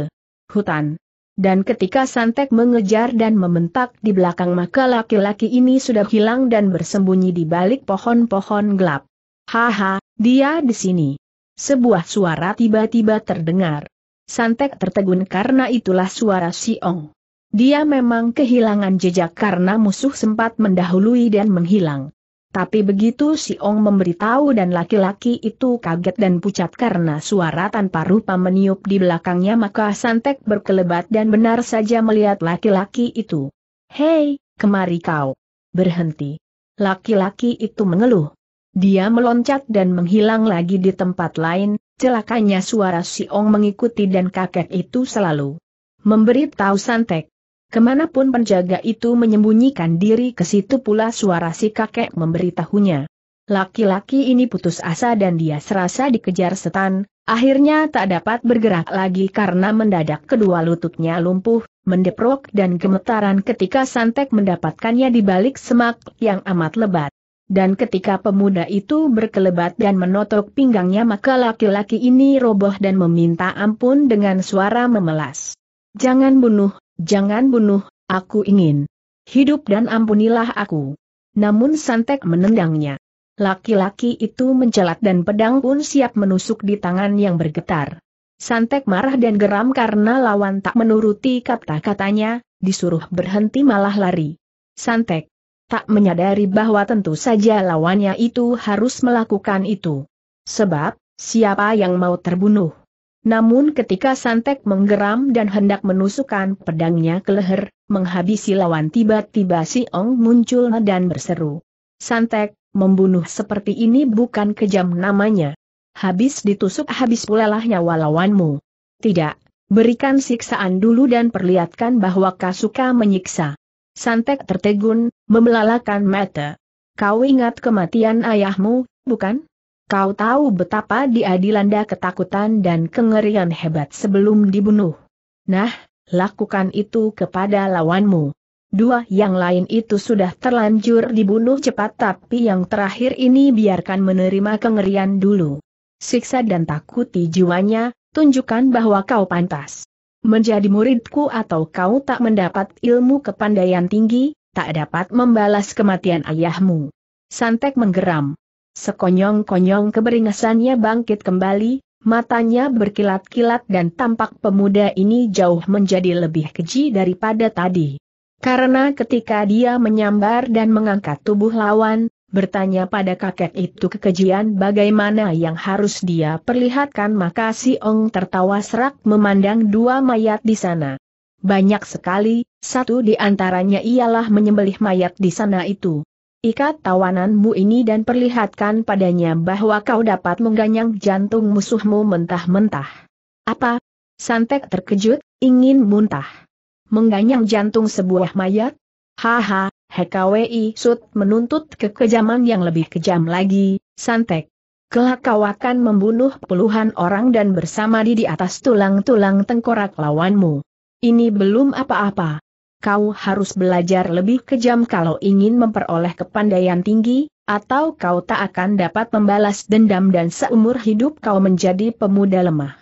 hutan. Dan ketika Santek mengejar dan membentak di belakang maka laki-laki ini sudah hilang dan bersembunyi di balik pohon-pohon gelap. Haha, dia di sini. Sebuah suara tiba-tiba terdengar. Santek tertegun karena itulah suara Siong. Dia memang kehilangan jejak karena musuh sempat mendahului dan menghilang. Tapi begitu si Ong memberitahu dan laki-laki itu kaget dan pucat karena suara tanpa rupa meniup di belakangnya maka Santek berkelebat dan benar saja melihat laki-laki itu. Hei, kemari kau. Berhenti. Laki-laki itu mengeluh. Dia meloncat dan menghilang lagi di tempat lain, celakanya suara si Ong mengikuti dan kakek itu selalu memberitahu Santek. Kemanapun penjaga itu menyembunyikan diri ke situ pula suara si kakek memberitahunya. Laki-laki ini putus asa dan dia serasa dikejar setan, akhirnya tak dapat bergerak lagi karena mendadak kedua lututnya lumpuh, mendeprok dan gemetaran ketika santek mendapatkannya di balik semak yang amat lebat. Dan ketika pemuda itu berkelebat dan menotok pinggangnya maka laki-laki ini roboh dan meminta ampun dengan suara memelas. Jangan bunuh Jangan bunuh, aku ingin. Hidup dan ampunilah aku. Namun Santek menendangnya. Laki-laki itu mencelat dan pedang pun siap menusuk di tangan yang bergetar. Santek marah dan geram karena lawan tak menuruti kata-katanya, disuruh berhenti malah lari. Santek tak menyadari bahwa tentu saja lawannya itu harus melakukan itu. Sebab, siapa yang mau terbunuh? Namun ketika Santek menggeram dan hendak menusukkan pedangnya ke leher, menghabisi lawan tiba-tiba si Ong muncul dan berseru. Santek, membunuh seperti ini bukan kejam namanya. Habis ditusuk habis pula lah nyawa lawanmu. Tidak, berikan siksaan dulu dan perlihatkan bahwa Kasuka menyiksa. Santek tertegun, membelalakan mata. Kau ingat kematian ayahmu, bukan? Kau tahu betapa dia dilanda ketakutan dan kengerian hebat sebelum dibunuh. Nah, lakukan itu kepada lawanmu. Dua yang lain itu sudah terlanjur dibunuh cepat tapi yang terakhir ini biarkan menerima kengerian dulu. Siksa dan takuti jiwanya, tunjukkan bahwa kau pantas. Menjadi muridku atau kau tak mendapat ilmu kepandaian tinggi, tak dapat membalas kematian ayahmu. Santek menggeram. Sekonyong-konyong keberingasannya bangkit kembali, matanya berkilat-kilat dan tampak pemuda ini jauh menjadi lebih keji daripada tadi. Karena ketika dia menyambar dan mengangkat tubuh lawan, bertanya pada kakek itu kekejian bagaimana yang harus dia perlihatkan maka si Ong tertawa serak memandang dua mayat di sana. Banyak sekali, satu di antaranya ialah menyembelih mayat di sana itu. Ikat tawananmu ini dan perlihatkan padanya bahwa kau dapat mengganyang jantung musuhmu mentah-mentah. Apa? Santek terkejut, ingin muntah. Mengganyang jantung sebuah mayat? Haha, HKWI Sud menuntut kekejaman yang lebih kejam lagi, Santek. Kelak kau akan membunuh puluhan orang dan bersama di di atas tulang-tulang tengkorak lawanmu. Ini belum apa-apa, kau harus belajar lebih kejam kalau ingin memperoleh kepandaian tinggi, atau kau tak akan dapat membalas dendam dan seumur hidup kau menjadi pemuda lemah.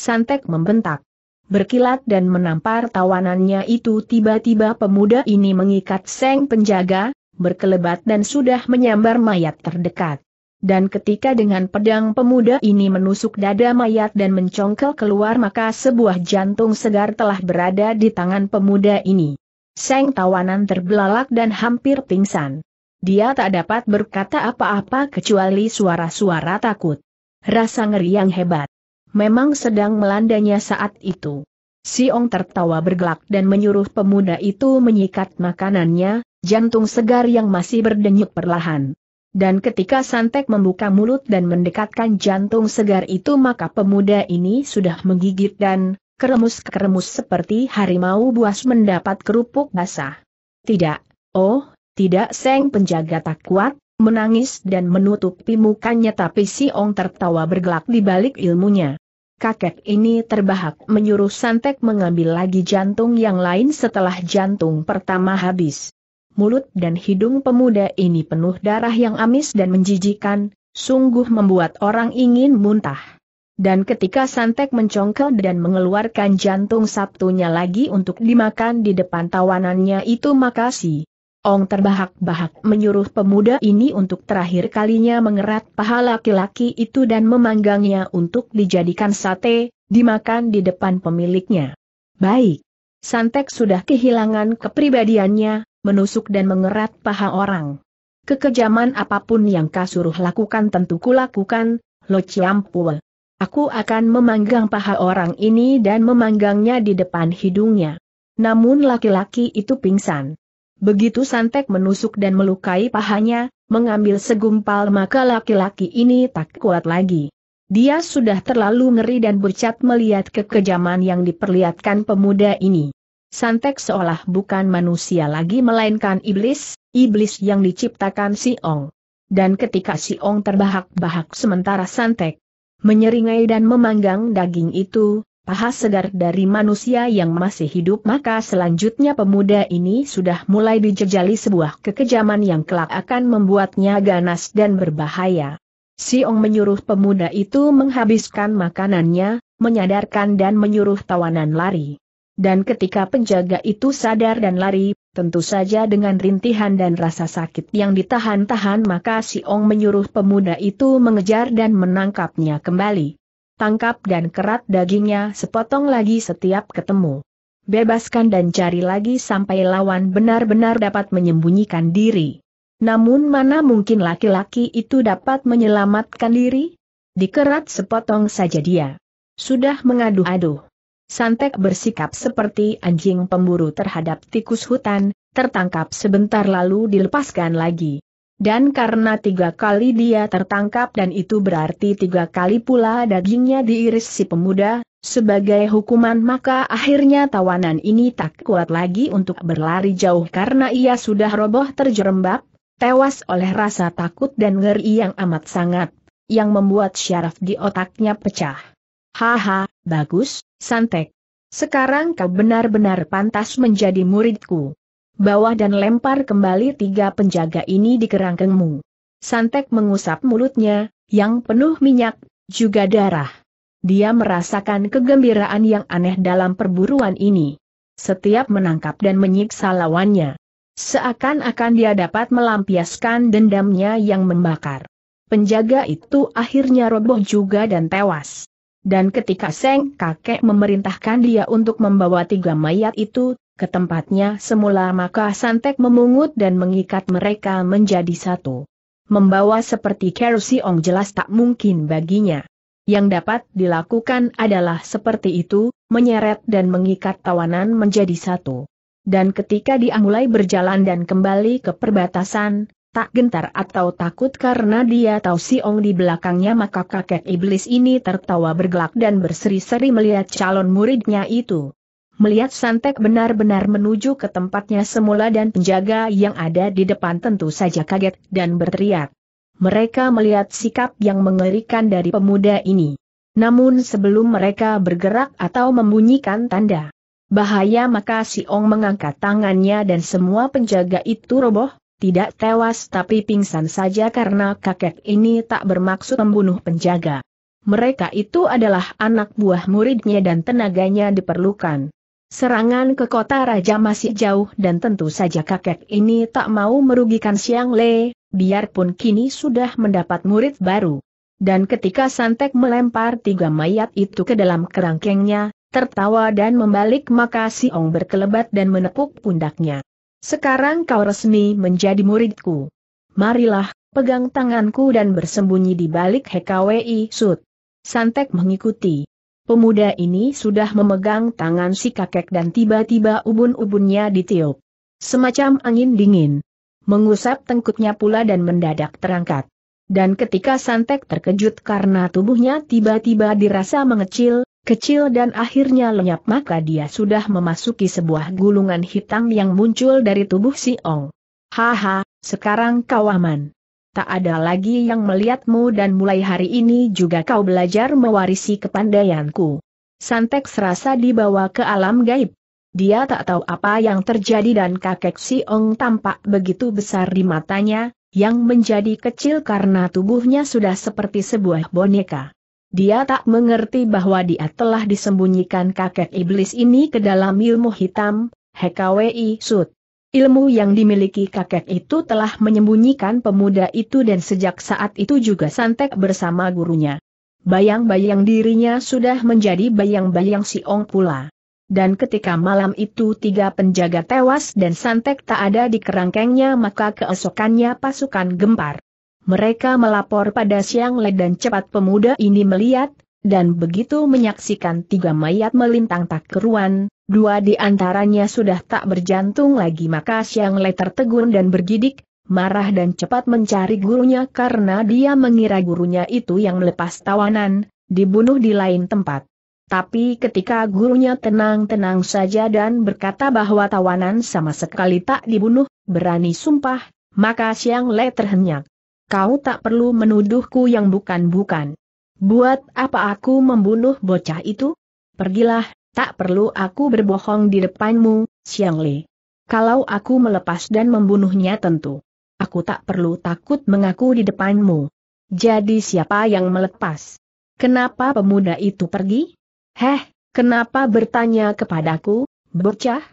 Santek membentak. Berkilat dan menampar tawanannya itu tiba-tiba pemuda ini mengikat seng penjaga, berkelebat dan sudah menyambar mayat terdekat. Dan ketika dengan pedang pemuda ini menusuk dada mayat dan mencongkel keluar maka sebuah jantung segar telah berada di tangan pemuda ini. Seng Tawanan terbelalak dan hampir pingsan. Dia tak dapat berkata apa-apa kecuali suara-suara takut. Rasa ngeri yang hebat. Memang sedang melandanya saat itu. Siong tertawa bergelak dan menyuruh pemuda itu menyikat makanannya, jantung segar yang masih berdenyut perlahan. Dan ketika Santek membuka mulut dan mendekatkan jantung segar itu maka pemuda ini sudah menggigit dan, keremus-keremus seperti harimau buas mendapat kerupuk basah. Tidak, oh, tidak Seng penjaga tak kuat, menangis dan menutupi mukanya tapi si Ong tertawa bergelak di balik ilmunya. Kakek ini terbahak menyuruh Santek mengambil lagi jantung yang lain setelah jantung pertama habis. Mulut dan hidung pemuda ini penuh darah yang amis dan menjijikan, sungguh membuat orang ingin muntah dan ketika Santek mencongkel dan mengeluarkan jantung Sabtunya lagi untuk dimakan di depan tawanannya itu makasih. Ong terbahak-bahak menyuruh pemuda ini untuk terakhir kalinya mengerat paha laki-laki itu dan memanggangnya untuk dijadikan sate, dimakan di depan pemiliknya. Baik. Santek sudah kehilangan kepribadiannya, menusuk dan mengerat paha orang. Kekejaman apapun yang kasuruh lakukan tentu kulakukan, Lo ciampul. Aku akan memanggang paha orang ini dan memanggangnya di depan hidungnya. Namun laki-laki itu pingsan. Begitu Santek menusuk dan melukai pahanya, mengambil segumpal maka laki-laki ini tak kuat lagi. Dia sudah terlalu ngeri dan bercat melihat kekejaman yang diperlihatkan pemuda ini. Santek seolah bukan manusia lagi melainkan iblis, iblis yang diciptakan si Ong. Dan ketika si Ong terbahak-bahak sementara Santek menyeringai dan memanggang daging itu, paha segar dari manusia yang masih hidup maka selanjutnya pemuda ini sudah mulai dijejali sebuah kekejaman yang kelak akan membuatnya ganas dan berbahaya. Si Ong menyuruh pemuda itu menghabiskan makanannya, menyadarkan dan menyuruh tawanan lari. Dan ketika penjaga itu sadar dan lari, tentu saja dengan rintihan dan rasa sakit yang ditahan-tahan maka si Ong menyuruh pemuda itu mengejar dan menangkapnya kembali. Tangkap dan kerat dagingnya sepotong lagi setiap ketemu. Bebaskan dan cari lagi sampai lawan benar-benar dapat menyembunyikan diri. Namun mana mungkin laki-laki itu dapat menyelamatkan diri? Dikerat sepotong saja dia. Sudah mengadu-aduh. Santek bersikap seperti anjing pemburu terhadap tikus hutan, tertangkap sebentar lalu dilepaskan lagi. Dan karena tiga kali dia tertangkap dan itu berarti tiga kali pula dagingnya diiris si pemuda, sebagai hukuman maka akhirnya tawanan ini tak kuat lagi untuk berlari jauh karena ia sudah roboh terjerembab, tewas oleh rasa takut dan ngeri yang amat sangat, yang membuat syaraf di otaknya pecah. Haha, bagus, Santek. Sekarang kau benar-benar pantas menjadi muridku. Bawa dan lempar kembali tiga penjaga ini di kerangkengmu. Santek mengusap mulutnya, yang penuh minyak, juga darah. Dia merasakan kegembiraan yang aneh dalam perburuan ini. Setiap menangkap dan menyiksa lawannya. Seakan-akan dia dapat melampiaskan dendamnya yang membakar. Penjaga itu akhirnya roboh juga dan tewas. Dan ketika Seng kakek memerintahkan dia untuk membawa tiga mayat itu, ke tempatnya semula maka Santek memungut dan mengikat mereka menjadi satu. Membawa seperti kerusi ong jelas tak mungkin baginya. Yang dapat dilakukan adalah seperti itu, menyeret dan mengikat tawanan menjadi satu. Dan ketika dia mulai berjalan dan kembali ke perbatasan, tak gentar atau takut karena dia tahu si Ong di belakangnya maka kakek iblis ini tertawa bergelak dan berseri-seri melihat calon muridnya itu. Melihat Santek benar-benar menuju ke tempatnya semula dan penjaga yang ada di depan tentu saja kaget dan berteriak. Mereka melihat sikap yang mengerikan dari pemuda ini. Namun sebelum mereka bergerak atau membunyikan tanda bahaya maka si Ong mengangkat tangannya dan semua penjaga itu roboh, tidak tewas tapi pingsan saja karena kakek ini tak bermaksud membunuh penjaga. Mereka itu adalah anak buah muridnya dan tenaganya diperlukan. Serangan ke kota raja masih jauh dan tentu saja kakek ini tak mau merugikan Siang Le, biarpun kini sudah mendapat murid baru. Dan ketika Santek melempar tiga mayat itu ke dalam kerangkengnya, tertawa dan membalik maka ong berkelebat dan menepuk pundaknya. Sekarang kau resmi menjadi muridku. Marilah, pegang tanganku dan bersembunyi di balik HKWI Sud. Santek mengikuti. Pemuda ini sudah memegang tangan si kakek dan tiba-tiba ubun-ubunnya ditiup. Semacam angin dingin. Mengusap tengkuknya pula dan mendadak terangkat. Dan ketika Santek terkejut karena tubuhnya tiba-tiba dirasa mengecil, kecil dan akhirnya lenyap maka dia sudah memasuki sebuah gulungan hitam yang muncul dari tubuh si Ong. Haha, sekarang kau aman. Tak ada lagi yang melihatmu dan mulai hari ini juga kau belajar mewarisi kepandaianku. Santek serasa dibawa ke alam gaib. Dia tak tahu apa yang terjadi dan kakek si Ong tampak begitu besar di matanya, yang menjadi kecil karena tubuhnya sudah seperti sebuah boneka. Dia tak mengerti bahwa dia telah disembunyikan kakek iblis ini ke dalam ilmu hitam, hekawi Sud. Ilmu yang dimiliki kakek itu telah menyembunyikan pemuda itu dan sejak saat itu juga santek bersama gurunya. Bayang-bayang dirinya sudah menjadi bayang-bayang si Ong pula. Dan ketika malam itu tiga penjaga tewas dan santek tak ada di kerangkengnya maka keesokannya pasukan gempar. Mereka melapor pada Siang Le dan cepat pemuda ini melihat, dan begitu menyaksikan tiga mayat melintang tak keruan, dua di antaranya sudah tak berjantung lagi maka Siang Le tertegun dan bergidik, marah dan cepat mencari gurunya karena dia mengira gurunya itu yang melepas tawanan, dibunuh di lain tempat. Tapi ketika gurunya tenang-tenang saja dan berkata bahwa tawanan sama sekali tak dibunuh, berani sumpah, maka Siang Le terhenyak kau tak perlu menuduhku yang bukan-bukan. Buat apa aku membunuh bocah itu? Pergilah, tak perlu aku berbohong di depanmu, Siang Li. Kalau aku melepas dan membunuhnya tentu. Aku tak perlu takut mengaku di depanmu. Jadi siapa yang melepas? Kenapa pemuda itu pergi? Heh, kenapa bertanya kepadaku, bocah?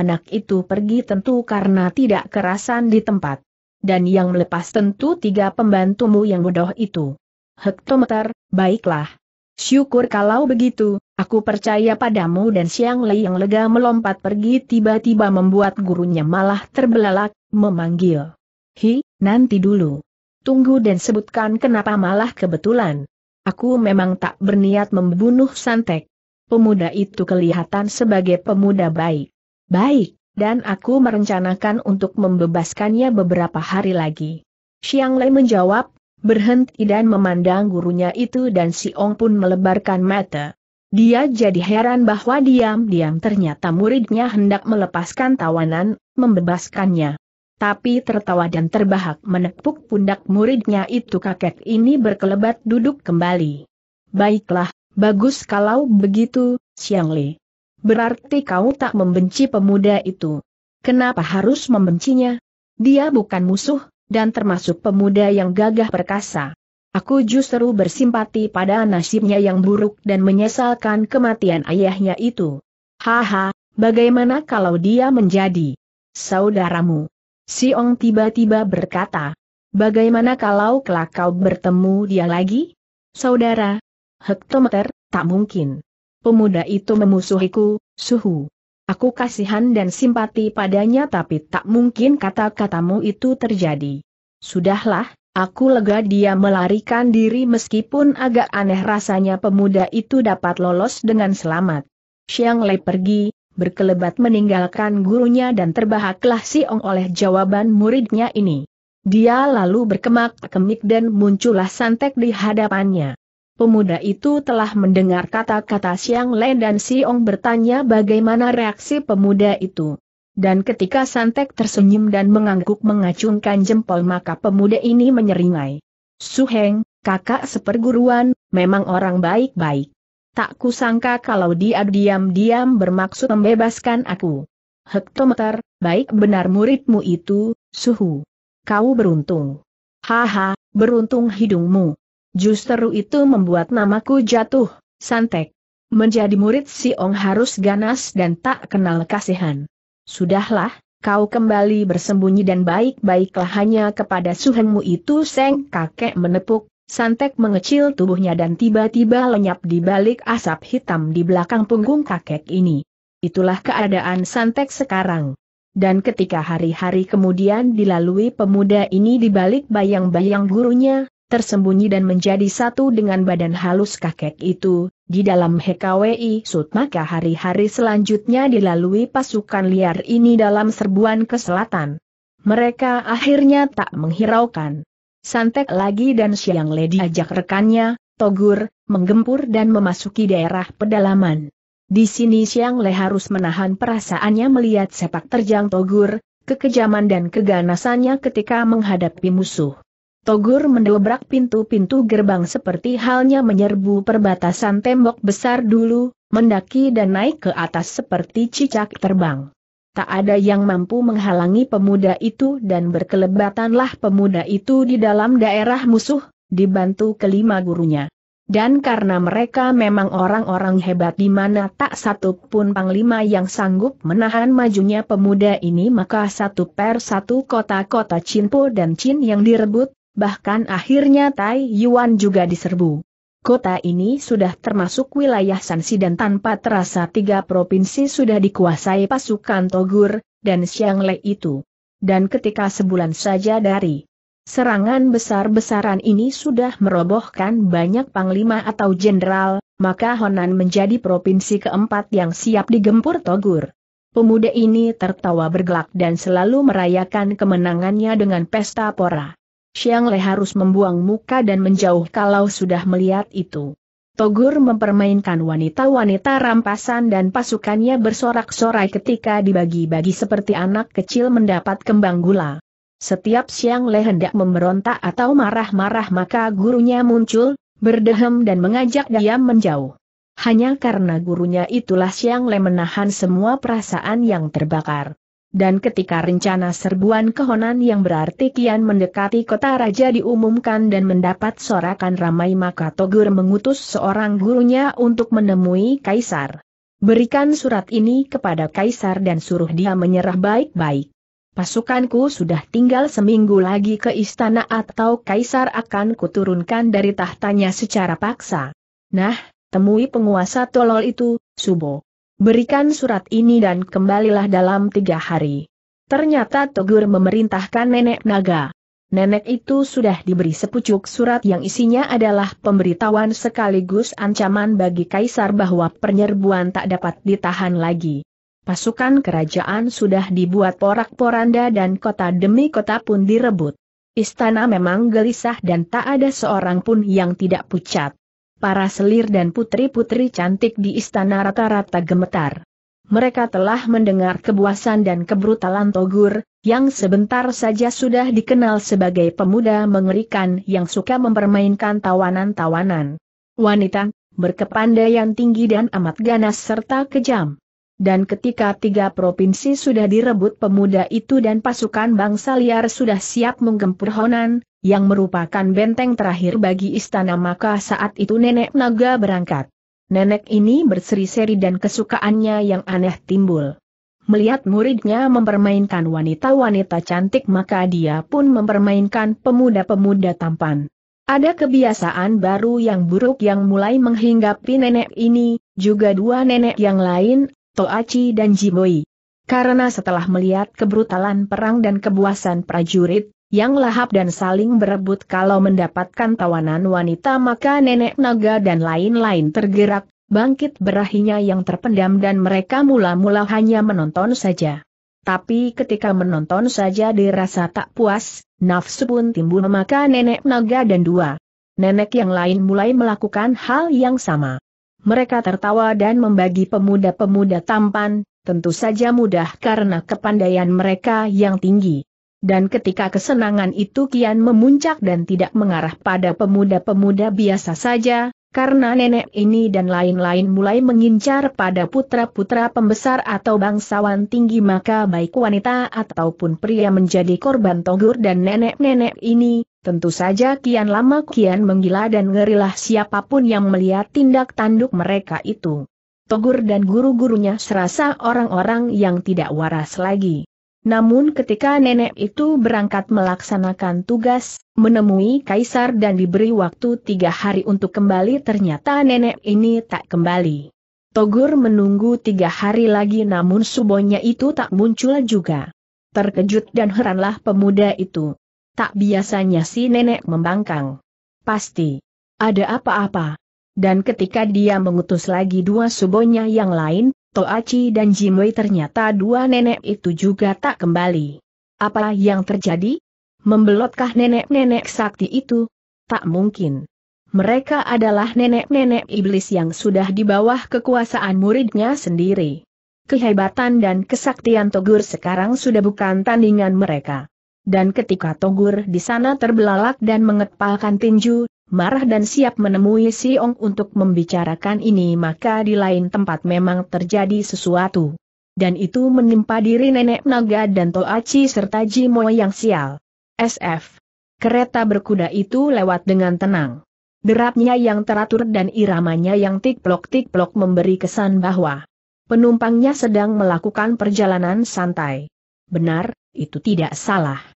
Anak itu pergi tentu karena tidak kerasan di tempat dan yang melepas tentu tiga pembantumu yang bodoh itu. Hektometer, baiklah. Syukur kalau begitu, aku percaya padamu dan Siang Lei yang lega melompat pergi tiba-tiba membuat gurunya malah terbelalak, memanggil. Hi, nanti dulu. Tunggu dan sebutkan kenapa malah kebetulan. Aku memang tak berniat membunuh Santek. Pemuda itu kelihatan sebagai pemuda baik. Baik, dan aku merencanakan untuk membebaskannya beberapa hari lagi. Xiang Lei menjawab, berhenti dan memandang gurunya itu dan si Ong pun melebarkan mata. Dia jadi heran bahwa diam-diam ternyata muridnya hendak melepaskan tawanan, membebaskannya. Tapi tertawa dan terbahak menepuk pundak muridnya itu kakek ini berkelebat duduk kembali. Baiklah, bagus kalau begitu, Xiang Lei. Berarti kau tak membenci pemuda itu. Kenapa harus membencinya? Dia bukan musuh, dan termasuk pemuda yang gagah perkasa. Aku justru bersimpati pada nasibnya yang buruk dan menyesalkan kematian ayahnya itu. Haha, bagaimana kalau dia menjadi saudaramu? Siong tiba-tiba berkata, bagaimana kalau kelak kau bertemu dia lagi? Saudara? Hektometer, tak mungkin pemuda itu memusuhiku, suhu. Aku kasihan dan simpati padanya tapi tak mungkin kata-katamu itu terjadi. Sudahlah, aku lega dia melarikan diri meskipun agak aneh rasanya pemuda itu dapat lolos dengan selamat. Xiang Lei pergi, berkelebat meninggalkan gurunya dan terbahaklah si Ong oleh jawaban muridnya ini. Dia lalu berkemak-kemik dan muncullah santek di hadapannya. Pemuda itu telah mendengar kata-kata Siang Len dan si ong bertanya bagaimana reaksi pemuda itu. Dan ketika Santek tersenyum dan mengangguk mengacungkan jempol maka pemuda ini menyeringai. Suheng, kakak seperguruan, memang orang baik-baik. Tak kusangka kalau dia diam-diam bermaksud membebaskan aku. Hektometer, baik benar muridmu itu, suhu. Kau beruntung. Haha, beruntung hidungmu. Justru itu membuat namaku jatuh, Santek. Menjadi murid si Ong harus ganas dan tak kenal kasihan. Sudahlah, kau kembali bersembunyi dan baik-baiklah hanya kepada suhengmu itu Seng kakek menepuk, Santek mengecil tubuhnya dan tiba-tiba lenyap di balik asap hitam di belakang punggung kakek ini. Itulah keadaan Santek sekarang. Dan ketika hari-hari kemudian dilalui pemuda ini di balik bayang-bayang gurunya, tersembunyi dan menjadi satu dengan badan halus kakek itu, di dalam HKWI Sud maka hari-hari selanjutnya dilalui pasukan liar ini dalam serbuan ke selatan. Mereka akhirnya tak menghiraukan. Santek lagi dan siang Lady ajak rekannya, Togur, menggempur dan memasuki daerah pedalaman. Di sini Siang Le harus menahan perasaannya melihat sepak terjang Togur, kekejaman dan keganasannya ketika menghadapi musuh. Togur mendobrak pintu-pintu gerbang seperti halnya menyerbu perbatasan tembok besar dulu, mendaki dan naik ke atas seperti cicak terbang. Tak ada yang mampu menghalangi pemuda itu dan berkelebatanlah pemuda itu di dalam daerah musuh, dibantu kelima gurunya. Dan karena mereka memang orang-orang hebat di mana tak satu pun panglima yang sanggup menahan majunya pemuda ini maka satu per satu kota-kota Cinpo dan Cin yang direbut, Bahkan akhirnya Tai Yuan juga diserbu. Kota ini sudah termasuk wilayah Sansi dan tanpa terasa tiga provinsi sudah dikuasai pasukan Togur, dan Xiangle itu. Dan ketika sebulan saja dari serangan besar-besaran ini sudah merobohkan banyak panglima atau jenderal, maka Honan menjadi provinsi keempat yang siap digempur Togur. Pemuda ini tertawa bergelak dan selalu merayakan kemenangannya dengan pesta pora. Xiang Le harus membuang muka dan menjauh kalau sudah melihat itu. Togur mempermainkan wanita-wanita rampasan dan pasukannya bersorak-sorai ketika dibagi-bagi seperti anak kecil mendapat kembang gula. Setiap siang Le hendak memberontak atau marah-marah maka gurunya muncul, berdehem dan mengajak dia menjauh. Hanya karena gurunya itulah Siang Le menahan semua perasaan yang terbakar. Dan ketika rencana serbuan kehonan yang berarti kian mendekati kota raja diumumkan dan mendapat sorakan ramai maka Togur mengutus seorang gurunya untuk menemui Kaisar. Berikan surat ini kepada Kaisar dan suruh dia menyerah baik-baik. Pasukanku sudah tinggal seminggu lagi ke istana atau kaisar akan kuturunkan dari tahtanya secara paksa. Nah, temui penguasa tolol itu, Subo. Berikan surat ini dan kembalilah dalam tiga hari. Ternyata Togur memerintahkan nenek naga. Nenek itu sudah diberi sepucuk surat yang isinya adalah pemberitahuan sekaligus ancaman bagi kaisar bahwa penyerbuan tak dapat ditahan lagi. Pasukan kerajaan sudah dibuat porak-poranda dan kota demi kota pun direbut. Istana memang gelisah dan tak ada seorang pun yang tidak pucat para selir dan putri-putri cantik di istana rata-rata gemetar. Mereka telah mendengar kebuasan dan kebrutalan Togur, yang sebentar saja sudah dikenal sebagai pemuda mengerikan yang suka mempermainkan tawanan-tawanan. Wanita, berkepandaian tinggi dan amat ganas serta kejam dan ketika tiga provinsi sudah direbut pemuda itu dan pasukan bangsa liar sudah siap menggempur Honan, yang merupakan benteng terakhir bagi istana maka saat itu nenek naga berangkat. Nenek ini berseri-seri dan kesukaannya yang aneh timbul. Melihat muridnya mempermainkan wanita-wanita cantik maka dia pun mempermainkan pemuda-pemuda tampan. Ada kebiasaan baru yang buruk yang mulai menghinggapi nenek ini, juga dua nenek yang lain, Toachi dan Jiboi. Karena setelah melihat kebrutalan perang dan kebuasan prajurit, yang lahap dan saling berebut kalau mendapatkan tawanan wanita maka nenek naga dan lain-lain tergerak, bangkit berahinya yang terpendam dan mereka mula-mula hanya menonton saja. Tapi ketika menonton saja dirasa tak puas, nafsu pun timbul maka nenek naga dan dua. Nenek yang lain mulai melakukan hal yang sama. Mereka tertawa dan membagi pemuda-pemuda tampan, tentu saja mudah karena kepandaian mereka yang tinggi. Dan ketika kesenangan itu kian memuncak dan tidak mengarah pada pemuda-pemuda biasa saja, karena nenek ini dan lain-lain mulai mengincar pada putra-putra pembesar atau bangsawan tinggi maka baik wanita ataupun pria menjadi korban togur dan nenek-nenek ini, tentu saja kian lama kian menggila dan ngerilah siapapun yang melihat tindak tanduk mereka itu. Togur dan guru-gurunya serasa orang-orang yang tidak waras lagi. Namun ketika nenek itu berangkat melaksanakan tugas, menemui kaisar dan diberi waktu tiga hari untuk kembali ternyata nenek ini tak kembali. Togur menunggu tiga hari lagi namun subonya itu tak muncul juga. Terkejut dan heranlah pemuda itu. Tak biasanya si nenek membangkang. Pasti. Ada apa-apa. Dan ketika dia mengutus lagi dua subonya yang lain, Toachi dan Jimui ternyata dua nenek itu juga tak kembali. Apa yang terjadi? Membelotkah nenek-nenek sakti itu? Tak mungkin. Mereka adalah nenek-nenek iblis yang sudah di bawah kekuasaan muridnya sendiri. Kehebatan dan kesaktian Togur sekarang sudah bukan tandingan mereka. Dan ketika Togur di sana terbelalak dan mengepalkan tinju, marah dan siap menemui Si Ong untuk membicarakan ini maka di lain tempat memang terjadi sesuatu. Dan itu menimpa diri nenek naga dan Toachi serta Jimo yang sial. SF. Kereta berkuda itu lewat dengan tenang. Derapnya yang teratur dan iramanya yang tik-plok-tik-plok memberi kesan bahwa penumpangnya sedang melakukan perjalanan santai. Benar, itu tidak salah.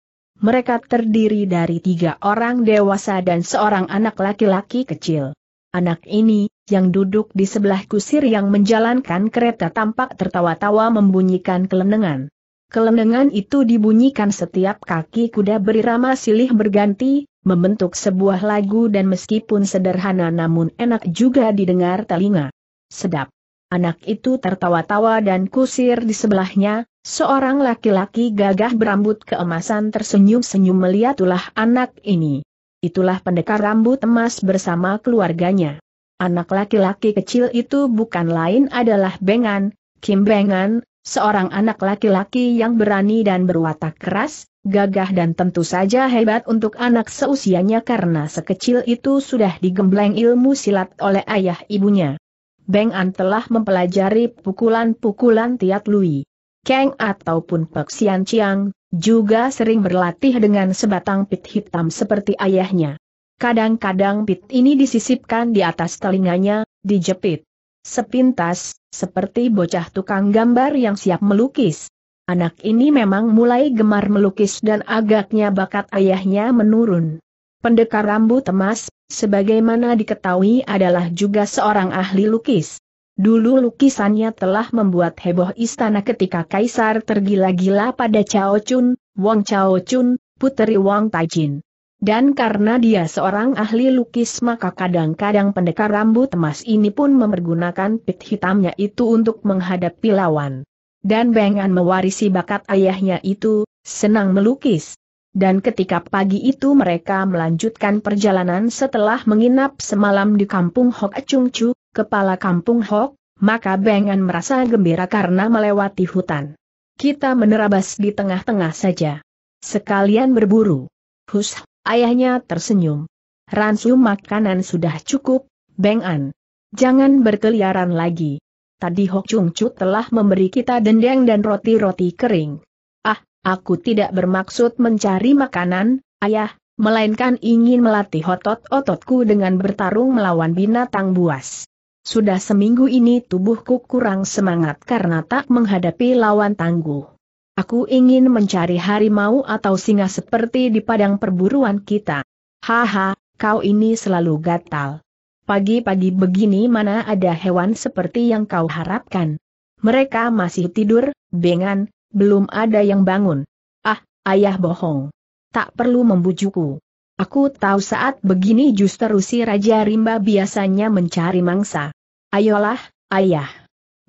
Mereka terdiri dari tiga orang dewasa dan seorang anak laki-laki kecil. Anak ini, yang duduk di sebelah kusir yang menjalankan kereta tampak tertawa-tawa membunyikan kelenengan. Kelenengan itu dibunyikan setiap kaki kuda berirama silih berganti, membentuk sebuah lagu dan meskipun sederhana namun enak juga didengar telinga. Sedap. Anak itu tertawa-tawa dan kusir di sebelahnya, Seorang laki-laki gagah berambut keemasan tersenyum-senyum melihat ulah anak ini. Itulah pendekar rambut emas bersama keluarganya. Anak laki-laki kecil itu bukan lain adalah Bengan, Kim Bengan, seorang anak laki-laki yang berani dan berwatak keras, gagah dan tentu saja hebat untuk anak seusianya karena sekecil itu sudah digembleng ilmu silat oleh ayah ibunya. Bengan telah mempelajari pukulan-pukulan Tiat Lui. Kang ataupun Pek Sian Chiang, juga sering berlatih dengan sebatang pit hitam seperti ayahnya. Kadang-kadang pit ini disisipkan di atas telinganya, dijepit. Sepintas, seperti bocah tukang gambar yang siap melukis. Anak ini memang mulai gemar melukis dan agaknya bakat ayahnya menurun. Pendekar rambut emas, sebagaimana diketahui adalah juga seorang ahli lukis. Dulu lukisannya telah membuat heboh istana ketika Kaisar tergila-gila pada Cao Chun, Wang Cao Chun, puteri Wang Taijin. Dan karena dia seorang ahli lukis maka kadang-kadang pendekar rambut emas ini pun memergunakan pit hitamnya itu untuk menghadapi lawan. Dan Bengan mewarisi bakat ayahnya itu, senang melukis. Dan ketika pagi itu mereka melanjutkan perjalanan setelah menginap semalam di kampung Hok Chung Chu, kepala kampung Hok, maka Bengan merasa gembira karena melewati hutan. Kita menerabas di tengah-tengah saja. Sekalian berburu. Hus, ayahnya tersenyum. Ransu makanan sudah cukup, Bengan. Jangan berkeliaran lagi. Tadi Hok Chung Chu telah memberi kita dendeng dan roti-roti kering. Ah, aku tidak bermaksud mencari makanan, ayah, melainkan ingin melatih otot-ototku dengan bertarung melawan binatang buas. Sudah seminggu ini tubuhku kurang semangat karena tak menghadapi lawan tangguh. Aku ingin mencari harimau atau singa seperti di padang perburuan kita. Haha, kau ini selalu gatal. Pagi-pagi begini mana ada hewan seperti yang kau harapkan. Mereka masih tidur, bengan, belum ada yang bangun. Ah, ayah bohong. Tak perlu membujuku. Aku tahu saat begini justru si Raja Rimba biasanya mencari mangsa. Ayolah, ayah.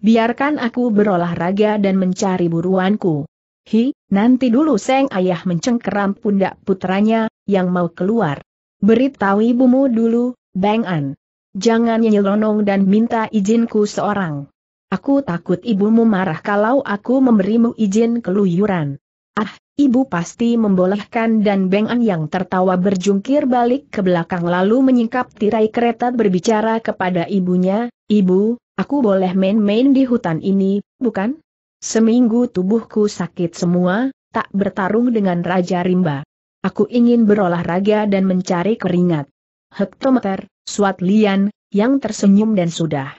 Biarkan aku berolahraga dan mencari buruanku. Hi, nanti dulu seng ayah mencengkeram pundak putranya, yang mau keluar. Beritahu ibumu dulu, Bang An. Jangan nyelonong dan minta izinku seorang. Aku takut ibumu marah kalau aku memberimu izin keluyuran. Ah, ibu pasti membolehkan dan Beng An yang tertawa berjungkir balik ke belakang lalu menyingkap tirai kereta berbicara kepada ibunya, Ibu, aku boleh main-main di hutan ini, bukan? Seminggu tubuhku sakit semua, tak bertarung dengan Raja Rimba. Aku ingin berolahraga dan mencari keringat. Hektometer, Suat Lian, yang tersenyum dan sudah.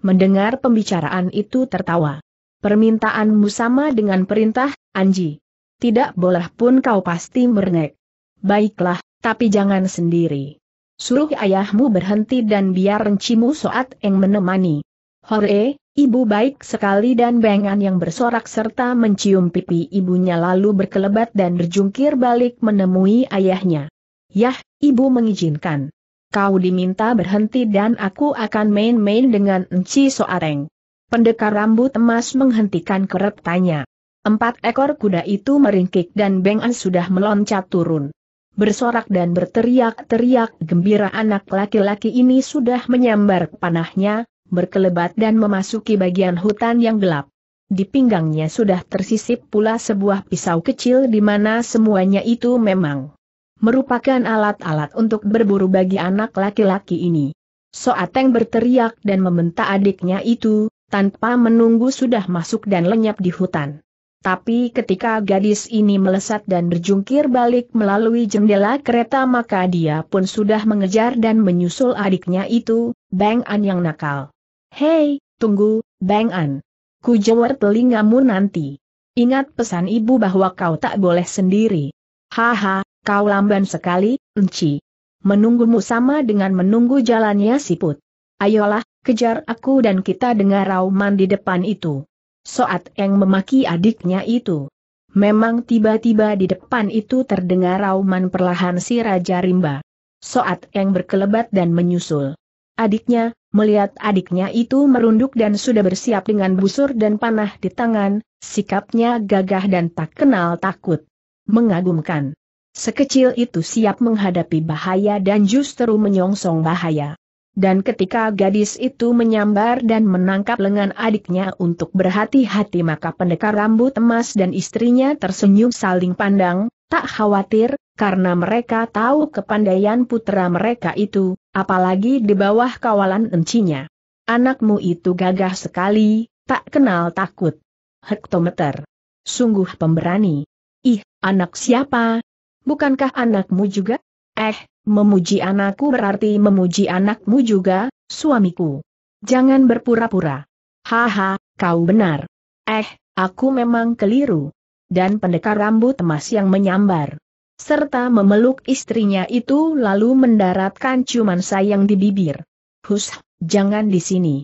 Mendengar pembicaraan itu tertawa. Permintaanmu sama dengan perintah, Anji tidak boleh pun kau pasti merengek. Baiklah, tapi jangan sendiri. Suruh ayahmu berhenti dan biar rencimu soat yang menemani. Hore, ibu baik sekali dan bengan yang bersorak serta mencium pipi ibunya lalu berkelebat dan berjungkir balik menemui ayahnya. Yah, ibu mengizinkan. Kau diminta berhenti dan aku akan main-main dengan Enci Soareng. Pendekar rambut emas menghentikan keretanya. Empat ekor kuda itu meringkik dan Beng sudah meloncat turun. Bersorak dan berteriak-teriak gembira anak laki-laki ini sudah menyambar panahnya, berkelebat dan memasuki bagian hutan yang gelap. Di pinggangnya sudah tersisip pula sebuah pisau kecil di mana semuanya itu memang merupakan alat-alat untuk berburu bagi anak laki-laki ini. Soateng berteriak dan membentak adiknya itu, tanpa menunggu sudah masuk dan lenyap di hutan. Tapi ketika gadis ini melesat dan berjungkir balik melalui jendela kereta maka dia pun sudah mengejar dan menyusul adiknya itu, Bang An yang nakal. Hei, tunggu, Bang An. Ku jewer telingamu nanti. Ingat pesan ibu bahwa kau tak boleh sendiri. Haha, kau lamban sekali, enci. Menunggumu sama dengan menunggu jalannya siput. Ayolah, kejar aku dan kita dengar rauman di depan itu. Soat Eng memaki adiknya itu. Memang tiba-tiba di depan itu terdengar rauman perlahan si Raja Rimba. Soat Eng berkelebat dan menyusul. Adiknya, melihat adiknya itu merunduk dan sudah bersiap dengan busur dan panah di tangan, sikapnya gagah dan tak kenal takut. Mengagumkan. Sekecil itu siap menghadapi bahaya dan justru menyongsong bahaya dan ketika gadis itu menyambar dan menangkap lengan adiknya untuk berhati-hati maka pendekar rambut emas dan istrinya tersenyum saling pandang, tak khawatir, karena mereka tahu kepandaian putra mereka itu, apalagi di bawah kawalan encinya. Anakmu itu gagah sekali, tak kenal takut. Hektometer. Sungguh pemberani. Ih, anak siapa? Bukankah anakmu juga? Eh, Memuji anakku berarti memuji anakmu juga, suamiku. Jangan berpura-pura. Haha, kau benar. Eh, aku memang keliru. Dan pendekar rambut emas yang menyambar. Serta memeluk istrinya itu lalu mendaratkan ciuman sayang di bibir. Hus, jangan di sini.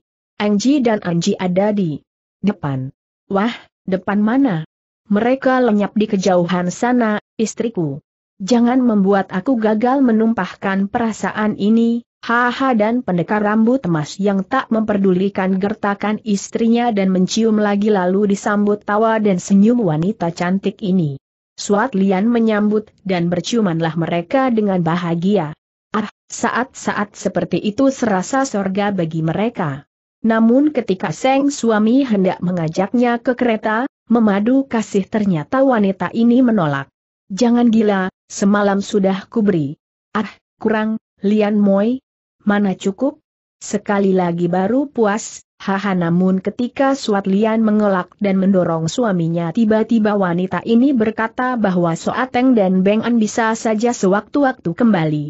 Anji dan Anji ada di depan. Wah, depan mana? Mereka lenyap di kejauhan sana, istriku jangan membuat aku gagal menumpahkan perasaan ini, Haha dan pendekar rambut emas yang tak memperdulikan gertakan istrinya dan mencium lagi lalu disambut tawa dan senyum wanita cantik ini. Suat Lian menyambut dan berciumanlah mereka dengan bahagia. Ah, saat-saat seperti itu serasa sorga bagi mereka. Namun ketika Seng suami hendak mengajaknya ke kereta, memadu kasih ternyata wanita ini menolak. Jangan gila, Semalam sudah kuberi. Ah, kurang, Lian Moi. Mana cukup? Sekali lagi baru puas, haha namun ketika Suat Lian mengelak dan mendorong suaminya tiba-tiba wanita ini berkata bahwa Soateng dan Beng An bisa saja sewaktu-waktu kembali.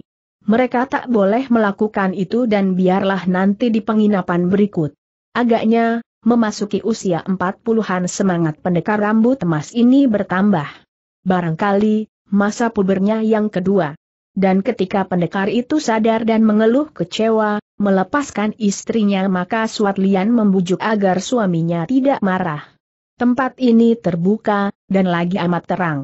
Mereka tak boleh melakukan itu dan biarlah nanti di penginapan berikut. Agaknya, memasuki usia empat puluhan semangat pendekar rambut emas ini bertambah. Barangkali, masa pubernya yang kedua. Dan ketika pendekar itu sadar dan mengeluh kecewa, melepaskan istrinya maka Suat Lian membujuk agar suaminya tidak marah. Tempat ini terbuka, dan lagi amat terang.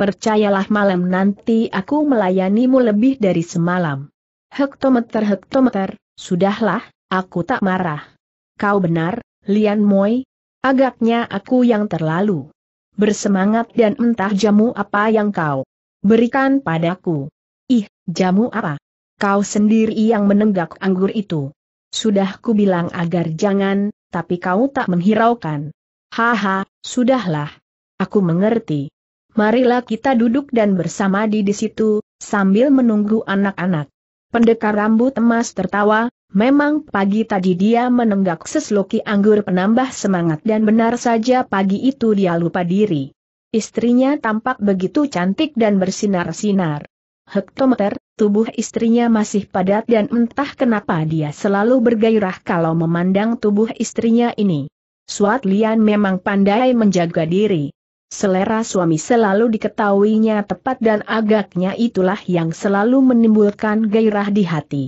Percayalah malam nanti aku melayanimu lebih dari semalam. Hektometer-hektometer, sudahlah, aku tak marah. Kau benar, Lian Moi. Agaknya aku yang terlalu bersemangat dan entah jamu apa yang kau berikan padaku. Ih, jamu apa? Kau sendiri yang menenggak anggur itu. Sudah ku bilang agar jangan, tapi kau tak menghiraukan. Haha, sudahlah. Aku mengerti. Marilah kita duduk dan bersama di di situ, sambil menunggu anak-anak. Pendekar rambut emas tertawa, Memang pagi tadi dia menenggak sesloki anggur penambah semangat dan benar saja pagi itu dia lupa diri. Istrinya tampak begitu cantik dan bersinar-sinar. Hektometer, tubuh istrinya masih padat dan entah kenapa dia selalu bergairah kalau memandang tubuh istrinya ini. Suat Lian memang pandai menjaga diri. Selera suami selalu diketahuinya tepat dan agaknya itulah yang selalu menimbulkan gairah di hati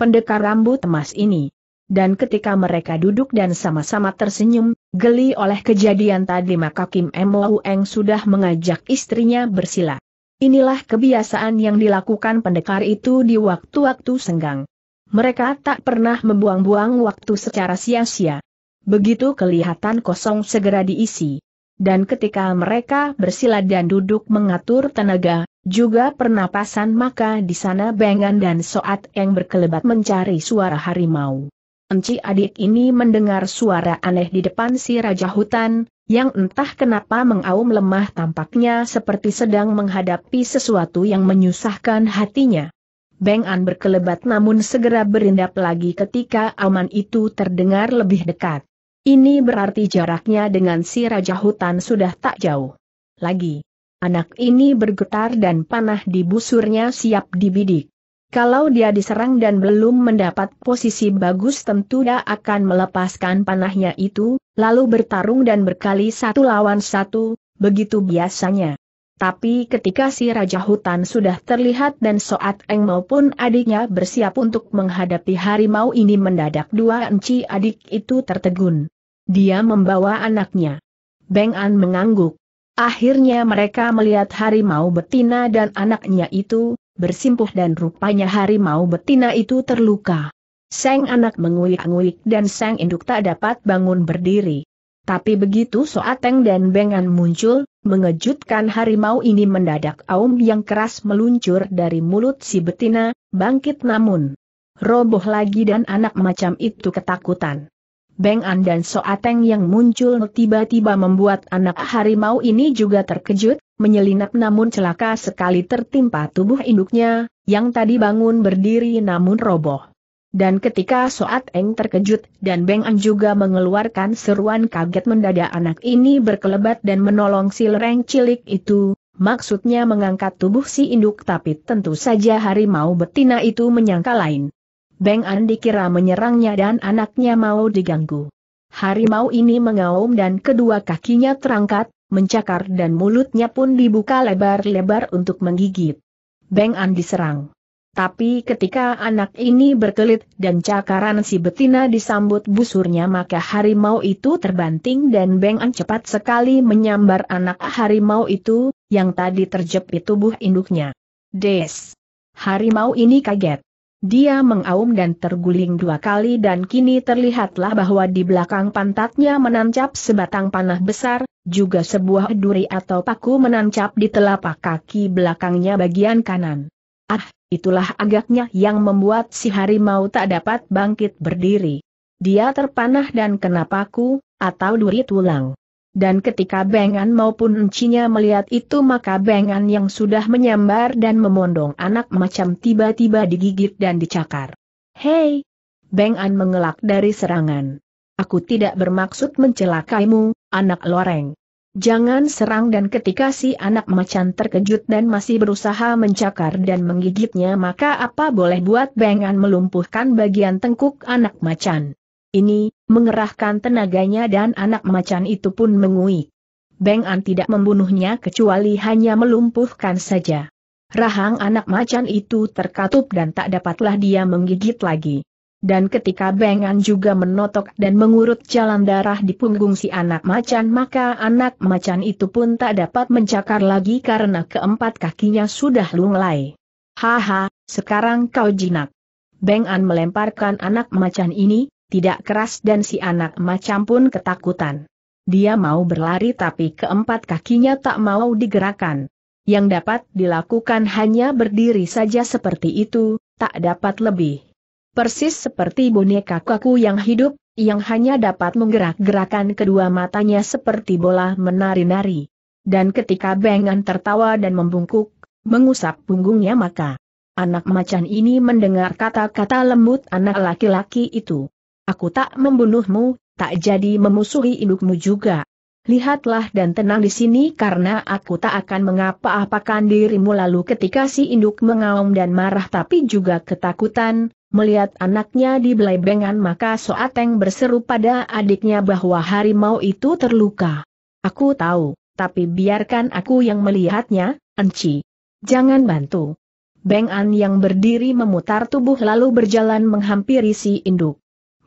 pendekar rambut emas ini. Dan ketika mereka duduk dan sama-sama tersenyum, geli oleh kejadian tadi maka Kim Mo Eng sudah mengajak istrinya bersila. Inilah kebiasaan yang dilakukan pendekar itu di waktu-waktu senggang. Mereka tak pernah membuang-buang waktu secara sia-sia. Begitu kelihatan kosong segera diisi. Dan ketika mereka bersila dan duduk mengatur tenaga, juga pernapasan maka di sana Bengan dan Soat yang berkelebat mencari suara harimau. Enci adik ini mendengar suara aneh di depan si Raja Hutan, yang entah kenapa mengaum lemah tampaknya seperti sedang menghadapi sesuatu yang menyusahkan hatinya. Beng An berkelebat namun segera berindap lagi ketika aman itu terdengar lebih dekat. Ini berarti jaraknya dengan si Raja Hutan sudah tak jauh. Lagi, Anak ini bergetar dan panah di busurnya siap dibidik. Kalau dia diserang dan belum mendapat posisi bagus tentu dia akan melepaskan panahnya itu, lalu bertarung dan berkali satu lawan satu, begitu biasanya. Tapi ketika si Raja Hutan sudah terlihat dan Soat Eng maupun adiknya bersiap untuk menghadapi harimau ini mendadak dua enci adik itu tertegun. Dia membawa anaknya. Beng An mengangguk. Akhirnya mereka melihat harimau betina dan anaknya itu, bersimpuh dan rupanya harimau betina itu terluka. Sang anak menguik-nguik dan sang induk tak dapat bangun berdiri. Tapi begitu Soateng dan Bengan muncul, mengejutkan harimau ini mendadak aum yang keras meluncur dari mulut si betina, bangkit namun. Roboh lagi dan anak macam itu ketakutan. Beng An dan Soateng yang muncul tiba-tiba membuat anak harimau ini juga terkejut, menyelinap namun celaka sekali tertimpa tubuh induknya, yang tadi bangun berdiri namun roboh. Dan ketika Soat terkejut dan Beng An juga mengeluarkan seruan kaget mendadak anak ini berkelebat dan menolong si lereng cilik itu, maksudnya mengangkat tubuh si induk tapi tentu saja harimau betina itu menyangka lain. Beng An dikira menyerangnya dan anaknya mau diganggu. Harimau ini mengaum dan kedua kakinya terangkat, mencakar dan mulutnya pun dibuka lebar-lebar untuk menggigit. Beng An diserang. Tapi ketika anak ini berkelit dan cakaran si betina disambut busurnya maka harimau itu terbanting dan Beng An cepat sekali menyambar anak harimau itu, yang tadi terjepit tubuh induknya. Des! Harimau ini kaget. Dia mengaum dan terguling dua kali dan kini terlihatlah bahwa di belakang pantatnya menancap sebatang panah besar, juga sebuah duri atau paku menancap di telapak kaki belakangnya bagian kanan. Ah, itulah agaknya yang membuat si harimau tak dapat bangkit berdiri. Dia terpanah dan kena paku, atau duri tulang. Dan ketika Bengan maupun encinya melihat itu maka Bengan yang sudah menyambar dan memondong anak macam tiba-tiba digigit dan dicakar. Hei! Bengan mengelak dari serangan. Aku tidak bermaksud mencelakaimu, anak loreng. Jangan serang dan ketika si anak macan terkejut dan masih berusaha mencakar dan menggigitnya maka apa boleh buat Bengan melumpuhkan bagian tengkuk anak macan ini, mengerahkan tenaganya dan anak macan itu pun menguik. Beng An tidak membunuhnya kecuali hanya melumpuhkan saja. Rahang anak macan itu terkatup dan tak dapatlah dia menggigit lagi. Dan ketika Beng An juga menotok dan mengurut jalan darah di punggung si anak macan maka anak macan itu pun tak dapat mencakar lagi karena keempat kakinya sudah lunglai. Haha, sekarang kau jinak. Beng An melemparkan anak macan ini, tidak keras dan si anak macam pun ketakutan. Dia mau berlari tapi keempat kakinya tak mau digerakkan. Yang dapat dilakukan hanya berdiri saja seperti itu, tak dapat lebih. Persis seperti boneka kaku yang hidup, yang hanya dapat menggerak-gerakan kedua matanya seperti bola menari-nari. Dan ketika Bengan tertawa dan membungkuk, mengusap punggungnya maka anak macan ini mendengar kata-kata lembut anak laki-laki itu. Aku tak membunuhmu, tak jadi memusuhi indukmu juga. Lihatlah dan tenang di sini karena aku tak akan mengapa-apakan dirimu lalu ketika si induk mengaum dan marah tapi juga ketakutan, melihat anaknya di belebengan maka Soateng berseru pada adiknya bahwa harimau itu terluka. Aku tahu, tapi biarkan aku yang melihatnya, Enci. Jangan bantu. Beng An yang berdiri memutar tubuh lalu berjalan menghampiri si induk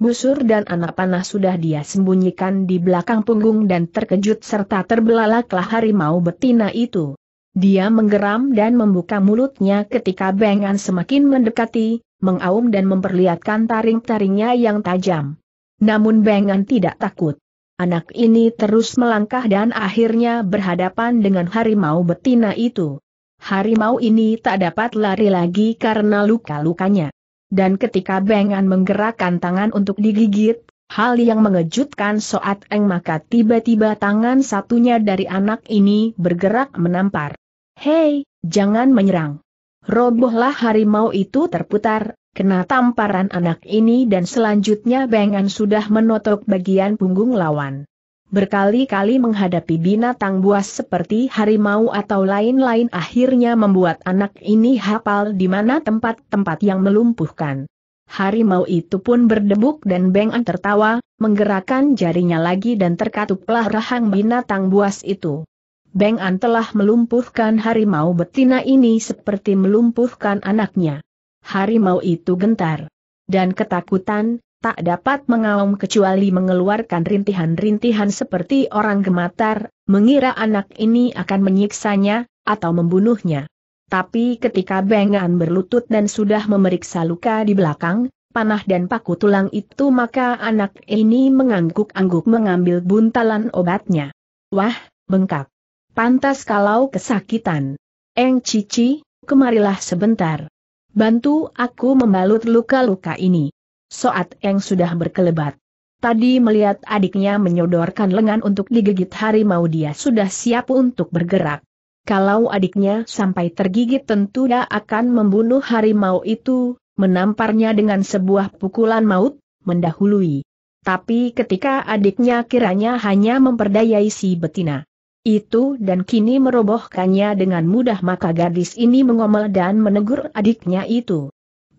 busur dan anak panah sudah dia sembunyikan di belakang punggung dan terkejut serta terbelalaklah harimau betina itu. Dia menggeram dan membuka mulutnya ketika bengan semakin mendekati, mengaum dan memperlihatkan taring-taringnya yang tajam. Namun bengan tidak takut. Anak ini terus melangkah dan akhirnya berhadapan dengan harimau betina itu. Harimau ini tak dapat lari lagi karena luka-lukanya dan ketika Bengan menggerakkan tangan untuk digigit, hal yang mengejutkan saat Eng maka tiba-tiba tangan satunya dari anak ini bergerak menampar. Hei, jangan menyerang. Robohlah harimau itu terputar, kena tamparan anak ini dan selanjutnya Bengan sudah menotok bagian punggung lawan berkali-kali menghadapi binatang buas seperti harimau atau lain-lain akhirnya membuat anak ini hafal di mana tempat-tempat yang melumpuhkan. Harimau itu pun berdebuk dan bengan tertawa, menggerakkan jarinya lagi dan terkatuplah rahang binatang buas itu. Bengan telah melumpuhkan harimau betina ini seperti melumpuhkan anaknya. Harimau itu gentar dan ketakutan, tak dapat mengaum kecuali mengeluarkan rintihan-rintihan seperti orang gematar, mengira anak ini akan menyiksanya, atau membunuhnya. Tapi ketika Bengan berlutut dan sudah memeriksa luka di belakang, panah dan paku tulang itu maka anak ini mengangguk-angguk mengambil buntalan obatnya. Wah, bengkak. Pantas kalau kesakitan. Eng Cici, kemarilah sebentar. Bantu aku membalut luka-luka ini. Soat Eng sudah berkelebat. Tadi melihat adiknya menyodorkan lengan untuk digigit harimau dia sudah siap untuk bergerak. Kalau adiknya sampai tergigit tentu dia akan membunuh harimau itu, menamparnya dengan sebuah pukulan maut, mendahului. Tapi ketika adiknya kiranya hanya memperdayai si betina itu dan kini merobohkannya dengan mudah maka gadis ini mengomel dan menegur adiknya itu.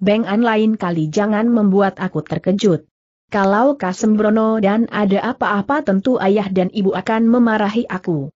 Beng An lain kali jangan membuat aku terkejut. Kalau Kasembrono dan ada apa-apa tentu ayah dan ibu akan memarahi aku.